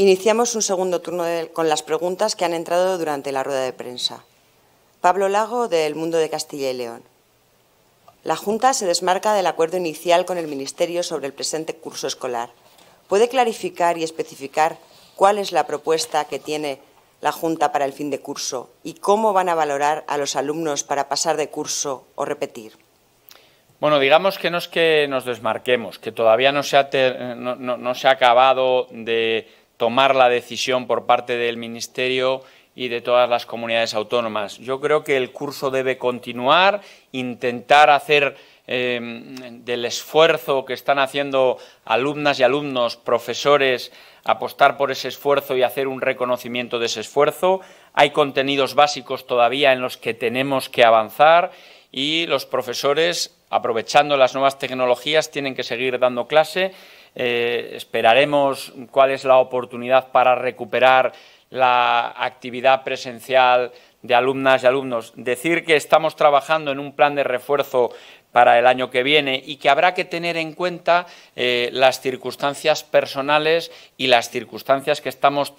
Iniciamos un segundo turno con las preguntas que han entrado durante la rueda de prensa. Pablo Lago, del Mundo de Castilla y León. La Junta se desmarca del acuerdo inicial con el Ministerio sobre el presente curso escolar. ¿Puede clarificar y especificar cuál es la propuesta que tiene la Junta para el fin de curso y cómo van a valorar a los alumnos para pasar de curso o repetir? Bueno, digamos que no es que nos desmarquemos, que todavía no se ha acabado de tomar la decisión por parte del Ministerio y de todas las comunidades autónomas. Yo creo que el curso debe continuar, intentar hacer em, del esfuerzo que están haciendo alumnas y alumnos, profesores, apostar por ese esfuerzo y hacer un reconocimiento de ese esfuerzo. Hay contenidos básicos todavía en los que tenemos que avanzar y los profesores, aprovechando las nuevas tecnologías, tienen que seguir dando clase eh, esperaremos cuál es la oportunidad para recuperar la actividad presencial de alumnas y alumnos. Decir que estamos trabajando en un plan de refuerzo para el año que viene y que habrá que tener en cuenta eh, las circunstancias personales y las circunstancias que estamos,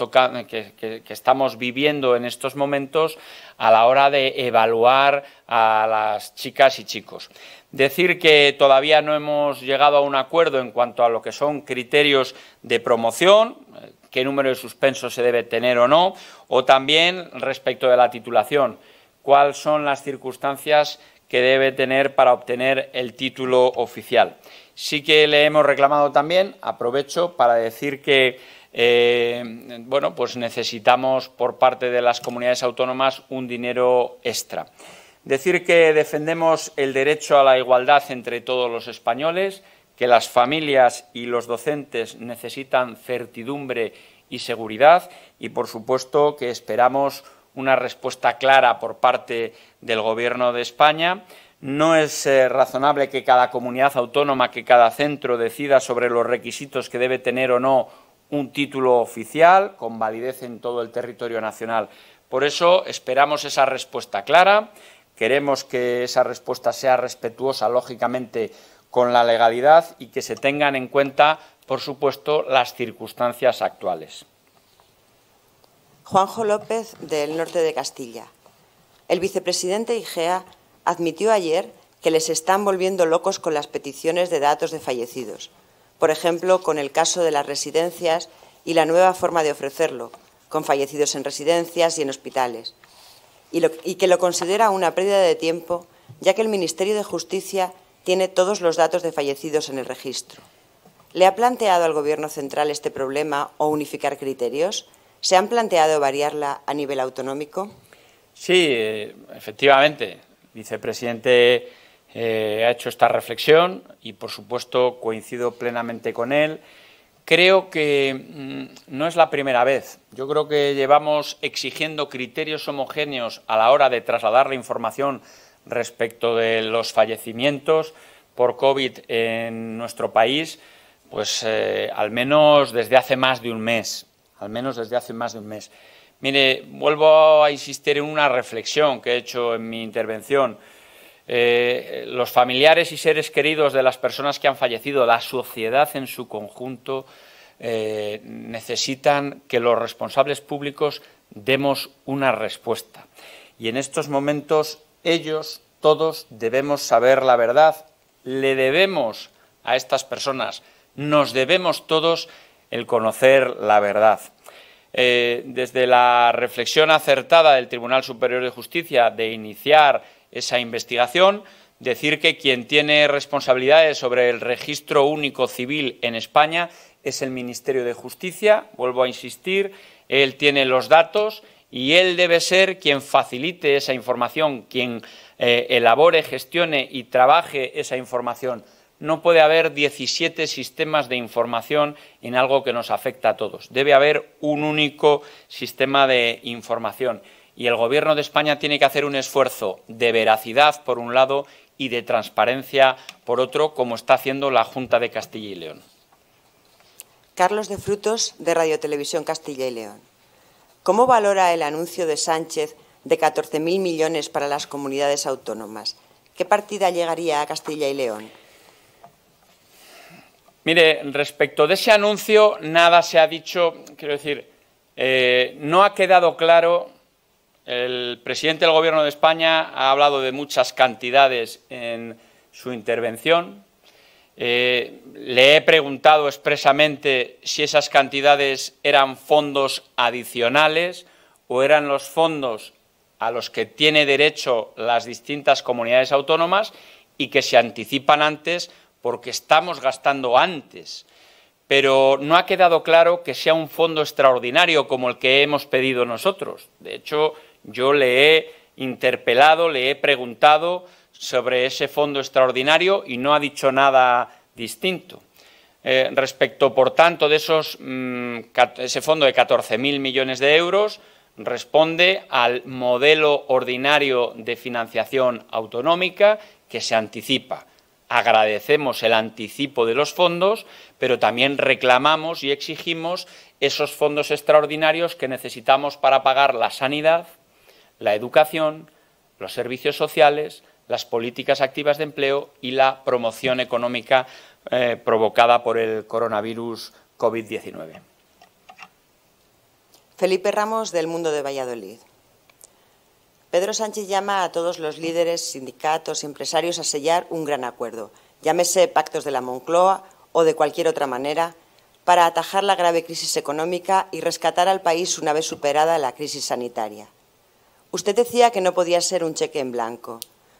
que estamos viviendo en estos momentos a la hora de evaluar a las chicas y chicos decir que todavía no hemos llegado a un acuerdo en cuanto a lo que son criterios de promoción, eh, qué número de suspensos se debe tener o no, o también respecto de la titulación, cuáles son las circunstancias que debe tener para obtener el título oficial. Sí que le hemos reclamado también, aprovecho para decir que eh, bueno, pues necesitamos por parte de las comunidades autónomas un dinero extra. Decir que defendemos el derecho a la igualdad entre todos los españoles, que las familias y los docentes necesitan certidumbre y seguridad y, por supuesto, que esperamos una respuesta clara por parte del Gobierno de España. No es eh, razonable que cada comunidad autónoma, que cada centro decida sobre los requisitos que debe tener o no un título oficial con validez en todo el territorio nacional. Por eso esperamos esa respuesta clara Queremos que esa respuesta sea respetuosa, lógicamente, con la legalidad y que se tengan en cuenta, por supuesto, las circunstancias actuales. Juanjo López, del norte de Castilla. El vicepresidente Igea admitió ayer que les están volviendo locos con las peticiones de datos de fallecidos, por ejemplo, con el caso de las residencias y la nueva forma de ofrecerlo, con fallecidos en residencias y en hospitales y, que lo considera una pérdida de tiempo, ya que el Ministerio de Justicia tiene todos los datos de fallecidos en el registro. ¿Le ha planteado al Gobierno central este problema o unificar criterios? ¿Se han planteado variarla a nivel autonómico? Sí, eh, efectivamente. El vicepresidente eh, ha hecho esta reflexión y, por supuesto, coincido plenamente con él. Creo que mm, no es la primera vez. Yo creo que llevamos exigiendo criterios homogéneos a la hora de trasladar la información respecto de los fallecimientos por COVID en nuestro país, pues eh, al menos desde hace más de un mes. Al menos desde hace más de un mes. Mire, vuelvo a insistir en una reflexión que he hecho en mi intervención. Eh, los familiares y seres queridos de las personas que han fallecido, la sociedad en su conjunto, eh, necesitan que los responsables públicos demos una respuesta. Y en estos momentos ellos, todos, debemos saber la verdad. Le debemos a estas personas, nos debemos todos el conocer la verdad. Eh, desde la reflexión acertada del Tribunal Superior de Justicia de iniciar esa investigación. Decir que quien tiene responsabilidades sobre el registro único civil en España es el Ministerio de Justicia, vuelvo a insistir, él tiene los datos y él debe ser quien facilite esa información, quien eh, elabore, gestione y trabaje esa información. No puede haber 17 sistemas de información en algo que nos afecta a todos. Debe haber un único sistema de información y el Gobierno de España tiene que hacer un esfuerzo de veracidad, por un lado, y de transparencia, por otro, como está haciendo la Junta de Castilla y León. Carlos de Frutos, de Radiotelevisión Castilla y León. ¿Cómo valora el anuncio de Sánchez de 14.000 millones para las comunidades autónomas? ¿Qué partida llegaría a Castilla y León? Mire, respecto de ese anuncio, nada se ha dicho, quiero decir, eh, no ha quedado claro el presidente del Gobierno de España ha hablado de muchas cantidades en su intervención. Eh, le he preguntado expresamente si esas cantidades eran fondos adicionales o eran los fondos a los que tiene derecho las distintas comunidades autónomas y que se anticipan antes porque estamos gastando antes. Pero no ha quedado claro que sea un fondo extraordinario como el que hemos pedido nosotros. De hecho, yo le he interpelado, le he preguntado sobre ese fondo extraordinario y no ha dicho nada distinto. Eh, respecto, por tanto, de mm, ese fondo de 14.000 millones de euros, responde al modelo ordinario de financiación autonómica que se anticipa. Agradecemos el anticipo de los fondos, pero también reclamamos y exigimos esos fondos extraordinarios que necesitamos para pagar la sanidad, la educación, los servicios sociales, las políticas activas de empleo y la promoción económica eh, provocada por el coronavirus COVID-19. Felipe Ramos, del Mundo de Valladolid. Pedro Sánchez llama a todos los líderes, sindicatos, y empresarios a sellar un gran acuerdo, llámese pactos de la Moncloa o de cualquier otra manera, para atajar la grave crisis económica y rescatar al país una vez superada la crisis sanitaria. Usted decía que no podía ser un cheque en blanco,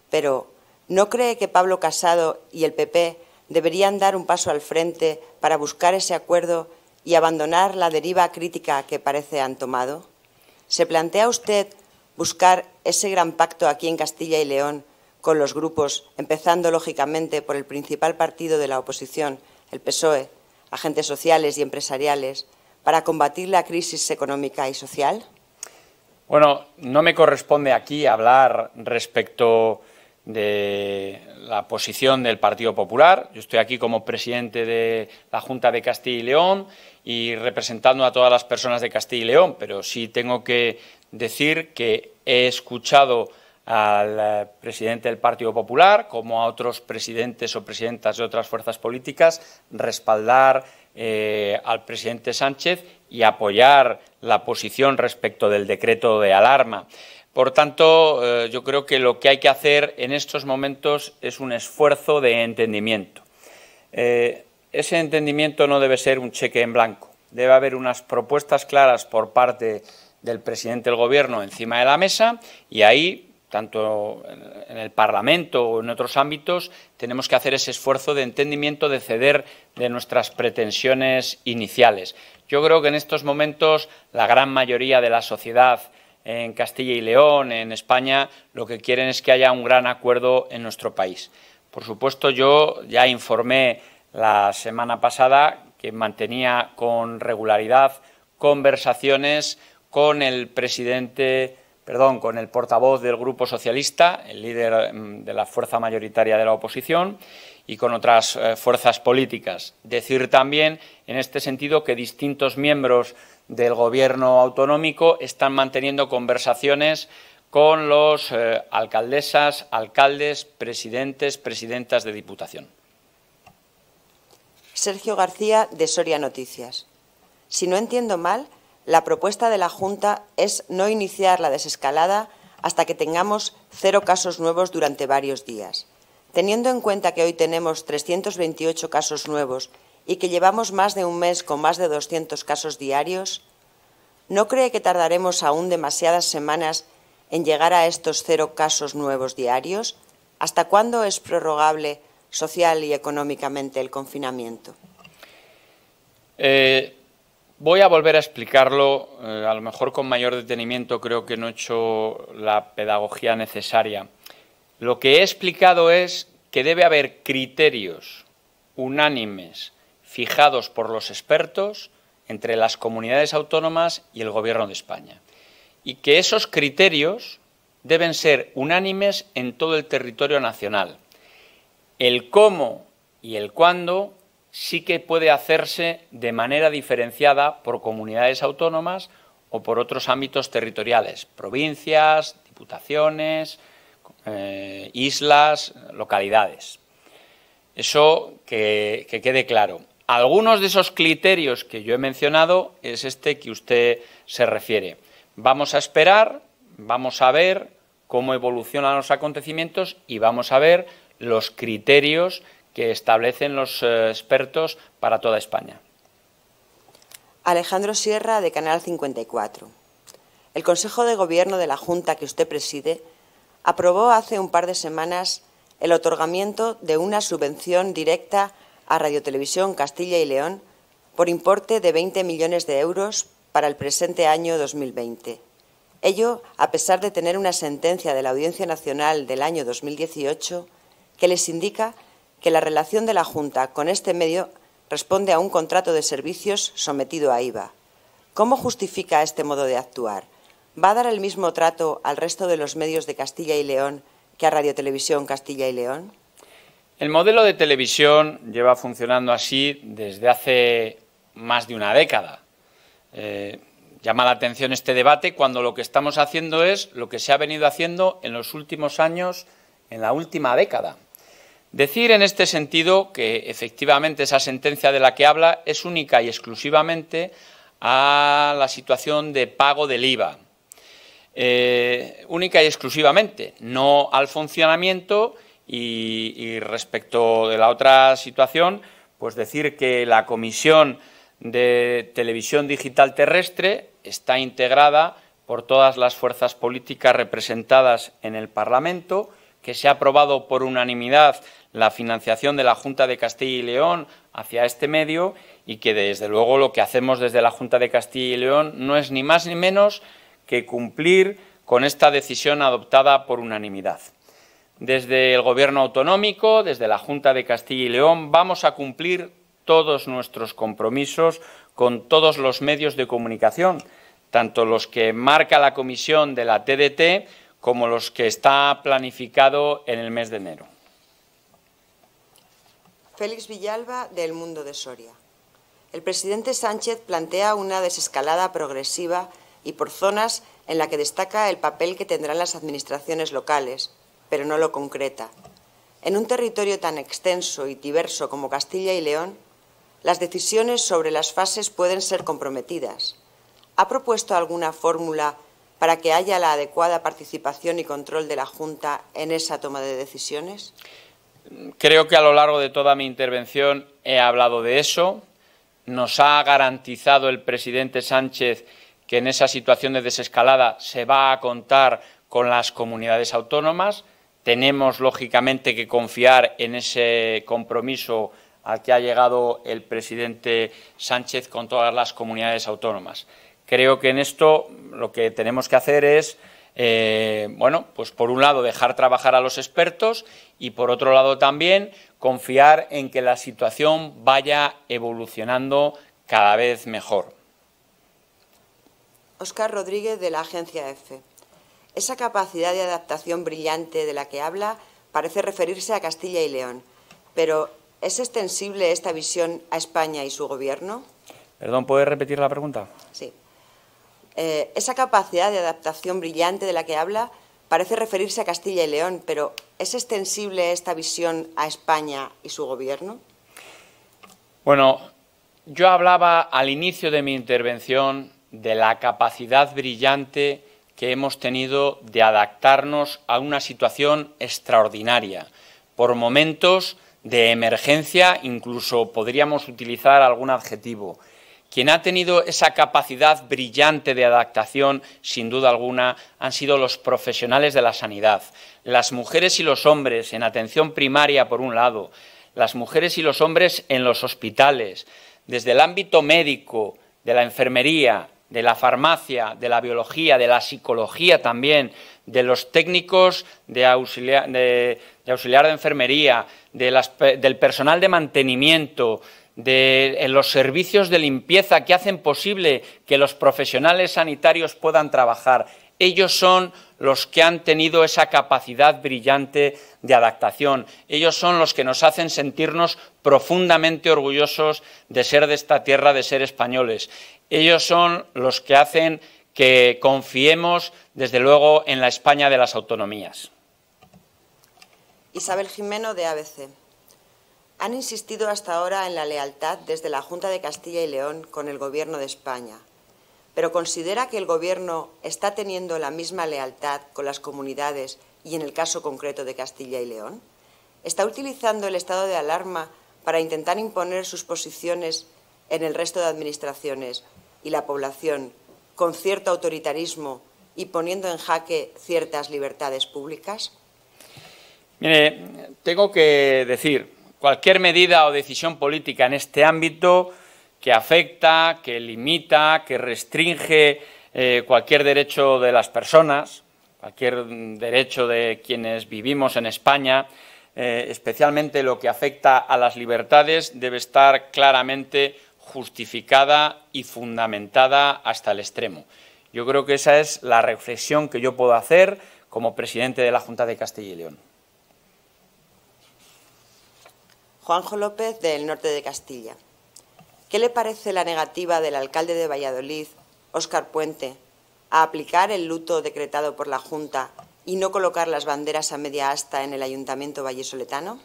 pero ¿no cree que Pablo Casado y el PP deberían dar un paso al frente para buscar ese acuerdo y abandonar la deriva crítica que parece han tomado? ¿Se plantea usted buscar ese gran pacto aquí en Castilla y León con los grupos, empezando lógicamente por el principal partido de la oposición, el PSOE, agentes sociales y empresariales, para combatir la crisis económica y social? Bueno, no me corresponde aquí hablar respecto de la posición del Partido Popular. Yo estoy aquí como presidente de la Junta de Castilla y León y representando a todas las personas de Castilla y León, pero sí tengo que decir que he escuchado al eh, presidente del Partido Popular, como a otros presidentes o presidentas de otras fuerzas políticas, respaldar eh, al presidente Sánchez y apoyar la posición respecto del decreto de alarma. Por tanto, eh, yo creo que lo que hay que hacer en estos momentos es un esfuerzo de entendimiento. Eh, ese entendimiento no debe ser un cheque en blanco. Debe haber unas propuestas claras por parte del presidente del Gobierno encima de la mesa y ahí tanto en el Parlamento o en otros ámbitos, tenemos que hacer ese esfuerzo de entendimiento, de ceder de nuestras pretensiones iniciales. Yo creo que en estos momentos la gran mayoría de la sociedad en Castilla y León, en España, lo que quieren es que haya un gran acuerdo en nuestro país. Por supuesto, yo ya informé la semana pasada que mantenía con regularidad conversaciones con el presidente, perdón, con el portavoz del Grupo Socialista, el líder mm, de la fuerza mayoritaria de la oposición, y con otras eh, fuerzas políticas. Decir también, en este sentido, que distintos miembros del Gobierno autonómico están manteniendo conversaciones con los eh, alcaldesas, alcaldes, presidentes, presidentas de Diputación. Sergio García, de Soria Noticias. Si no entiendo mal, la propuesta de la Junta es no iniciar la desescalada hasta que tengamos cero casos nuevos durante varios días. Teniendo en cuenta que hoy tenemos 328 casos nuevos y que llevamos más de un mes con más de 200 casos diarios, ¿no cree que tardaremos aún demasiadas semanas en llegar a estos cero casos nuevos diarios? ¿Hasta cuándo es prorrogable social y económicamente el confinamiento? Eh, voy a volver a explicarlo, eh, a lo mejor con mayor detenimiento, creo que no he hecho la pedagogía necesaria. Lo que he explicado es que debe haber criterios unánimes fijados por los expertos entre las comunidades autónomas y el Gobierno de España. Y que esos criterios deben ser unánimes en todo el territorio nacional. El cómo y el cuándo sí que puede hacerse de manera diferenciada por comunidades autónomas o por otros ámbitos territoriales, provincias, diputaciones, eh, islas, localidades. Eso que quede claro. Algunos de esos criterios que yo he mencionado es este que usted se refiere. Vamos a esperar, vamos a ver cómo evolucionan los acontecimientos y vamos a ver los criterios que establecen los eh, expertos para toda España. Alejandro Sierra, de Canal 54. El Consejo de Gobierno de la Junta que usted preside aprobó hace un par de semanas el otorgamiento de una subvención directa a Radiotelevisión Castilla y León por importe de 20 millones de euros para el presente año 2020. Ello a pesar de tener una sentencia de la Audiencia Nacional del año 2018 que les indica que la relación de la Junta con este medio responde a un contrato de servicios sometido a IVA. ¿Cómo justifica este modo de actuar? va a dar el mismo trato al resto de los medios de Castilla y León que a Radio Televisión Castilla y León? El modelo de televisión lleva funcionando así desde hace más de una década. Eh, llama la atención este debate cuando lo que estamos haciendo es lo que se ha venido haciendo en los últimos años, en la última década. Decir en este sentido que efectivamente esa sentencia de la que habla es única y exclusivamente a la situación de pago del IVA. Eh, única y exclusivamente, no al funcionamiento y, y respecto de la otra situación, pues decir que la Comisión de Televisión Digital Terrestre está integrada por todas las fuerzas políticas representadas en el Parlamento, que se ha aprobado por unanimidad la financiación de la Junta de Castilla y León hacia este medio y que desde luego lo que hacemos desde la Junta de Castilla y León no es ni más ni menos que cumplir con esta decisión adoptada por unanimidad. Desde el Gobierno autonómico, desde la Junta de Castilla y León, vamos a cumplir todos nuestros compromisos con todos los medios de comunicación, tanto los que marca la comisión de la TDT como los que está planificado en el mes de enero. Félix Villalba, del Mundo de Soria. El presidente Sánchez plantea una desescalada progresiva y por zonas en la que destaca el papel que tendrán las administraciones locales, pero no lo concreta. En un territorio tan extenso y diverso como Castilla y León, las decisiones sobre las fases pueden ser comprometidas. ¿Ha propuesto alguna fórmula para que haya la adecuada participación y control de la Junta en esa toma de decisiones? Creo que a lo largo de toda mi intervención he hablado de eso. Nos ha garantizado el presidente Sánchez que en esa situación de desescalada se va a contar con las comunidades autónomas. Tenemos, lógicamente, que confiar en ese compromiso al que ha llegado el presidente Sánchez con todas las comunidades autónomas. Creo que en esto lo que tenemos que hacer es, eh, bueno, pues por un lado dejar trabajar a los expertos y por otro lado también confiar en que la situación vaya evolucionando cada vez mejor. Oscar Rodríguez de la agencia EFE. Esa capacidad de adaptación brillante de la que habla parece referirse a Castilla y León, pero ¿es extensible esta visión a España y su gobierno? Perdón, ¿puede repetir la pregunta? Sí. Eh, esa capacidad de adaptación brillante de la que habla parece referirse a Castilla y León, pero ¿es extensible esta visión a España y su gobierno? Bueno, yo hablaba al inicio de mi intervención de la capacidad brillante que hemos tenido de adaptarnos a una situación extraordinaria, por momentos de emergencia, incluso podríamos utilizar algún adjetivo. Quien ha tenido esa capacidad brillante de adaptación, sin duda alguna, han sido los profesionales de la sanidad, las mujeres y los hombres en atención primaria, por un lado, las mujeres y los hombres en los hospitales, desde el ámbito médico, de la enfermería, de la farmacia, de la biología, de la psicología también, de los técnicos de auxiliar de, enfermería, del personal de mantenimiento, de los servicios de limpieza que hacen posible que los profesionales sanitarios puedan trabajar. Ellos son los que han tenido esa capacidad brillante de adaptación. Ellos son los que nos hacen sentirnos profundamente orgullosos de ser de esta tierra, de ser españoles. Ellos son los que hacen que confiemos, desde luego, en la España de las autonomías. Isabel Jimeno, de ABC. Han insistido hasta ahora en la lealtad desde la Junta de Castilla y León con el Gobierno de España, pero considera que el Gobierno está teniendo la misma lealtad con las comunidades y en el caso concreto de Castilla y León. ¿Está utilizando el estado de alarma para intentar imponer sus posiciones en el resto de administraciones y la población con cierto autoritarismo y poniendo en jaque ciertas libertades públicas? Mire, tengo que decir, cualquier medida o decisión política en este ámbito que afecta, que limita, que restringe eh, cualquier derecho de las personas, cualquier derecho de quienes vivimos en España, eh, especialmente lo que afecta a las libertades, debe estar claramente justificada y fundamentada hasta el extremo. Yo creo que esa es la reflexión que yo puedo hacer como presidente de la Junta de Castilla y León. Juanjo López, del Norte de Castilla. ¿Qué le parece la negativa del alcalde de Valladolid, Óscar Puente, a aplicar el luto decretado por la Junta y no colocar las banderas a media asta en el Ayuntamiento vallesoletano?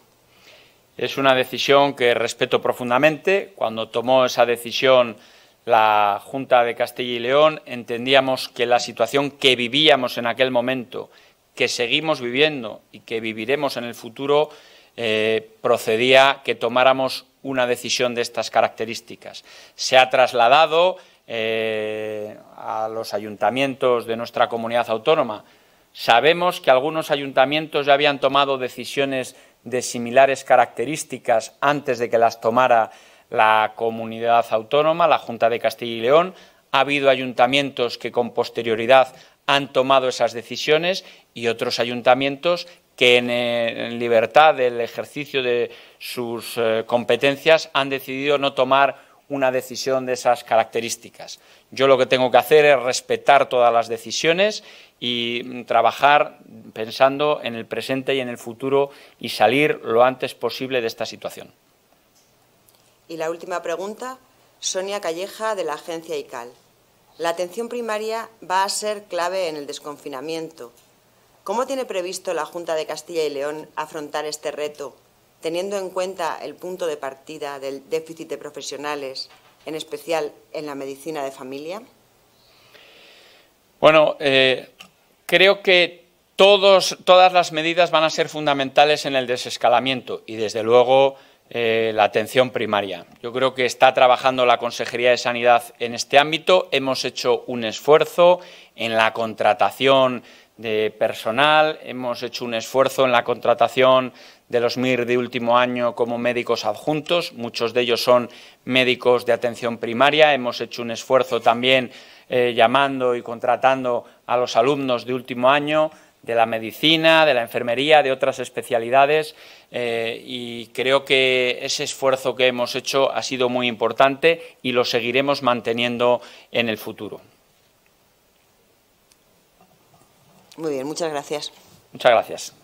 Es una decisión que respeto profundamente. Cuando tomó esa decisión la Junta de Castilla y León, entendíamos que la situación que vivíamos en aquel momento, que seguimos viviendo y que viviremos en el futuro, eh, procedía que tomáramos una decisión de estas características. Se ha trasladado eh, a los ayuntamientos de nuestra comunidad autónoma. Sabemos que algunos ayuntamientos ya habían tomado decisiones de similares características antes de que las tomara la comunidad autónoma, la Junta de Castilla y León. Ha habido ayuntamientos que con posterioridad han tomado esas decisiones y otros ayuntamientos que en, eh, libertad del ejercicio de sus eh, competencias han decidido no tomar una decisión de esas características. Yo lo que tengo que hacer es respetar todas las decisiones y mm, trabajar pensando en el presente y en el futuro y salir lo antes posible de esta situación. Y la última pregunta, Sonia Calleja de la agencia ICAL. La atención primaria va a ser clave en el desconfinamiento. ¿Cómo tiene previsto la Junta de Castilla y León afrontar este reto, teniendo en cuenta el punto de partida del déficit de profesionales, en especial en la medicina de familia? Bueno, eh, creo que todas las medidas van a ser fundamentales en el desescalamiento y, desde luego, eh, la atención primaria. Yo creo que está trabajando la Consejería de Sanidad en este ámbito. Hemos hecho un esfuerzo en la contratación de personal, hemos hecho un esfuerzo en la contratación de los MIR de último año como médicos adjuntos, muchos de ellos son médicos de atención primaria, hemos hecho un esfuerzo también eh, llamando y contratando a los alumnos de último año de la medicina, de la enfermería, de otras especialidades eh, y creo que ese esfuerzo que hemos hecho ha sido muy importante y lo seguiremos manteniendo en el futuro. Muy bien, muchas gracias. Muchas gracias.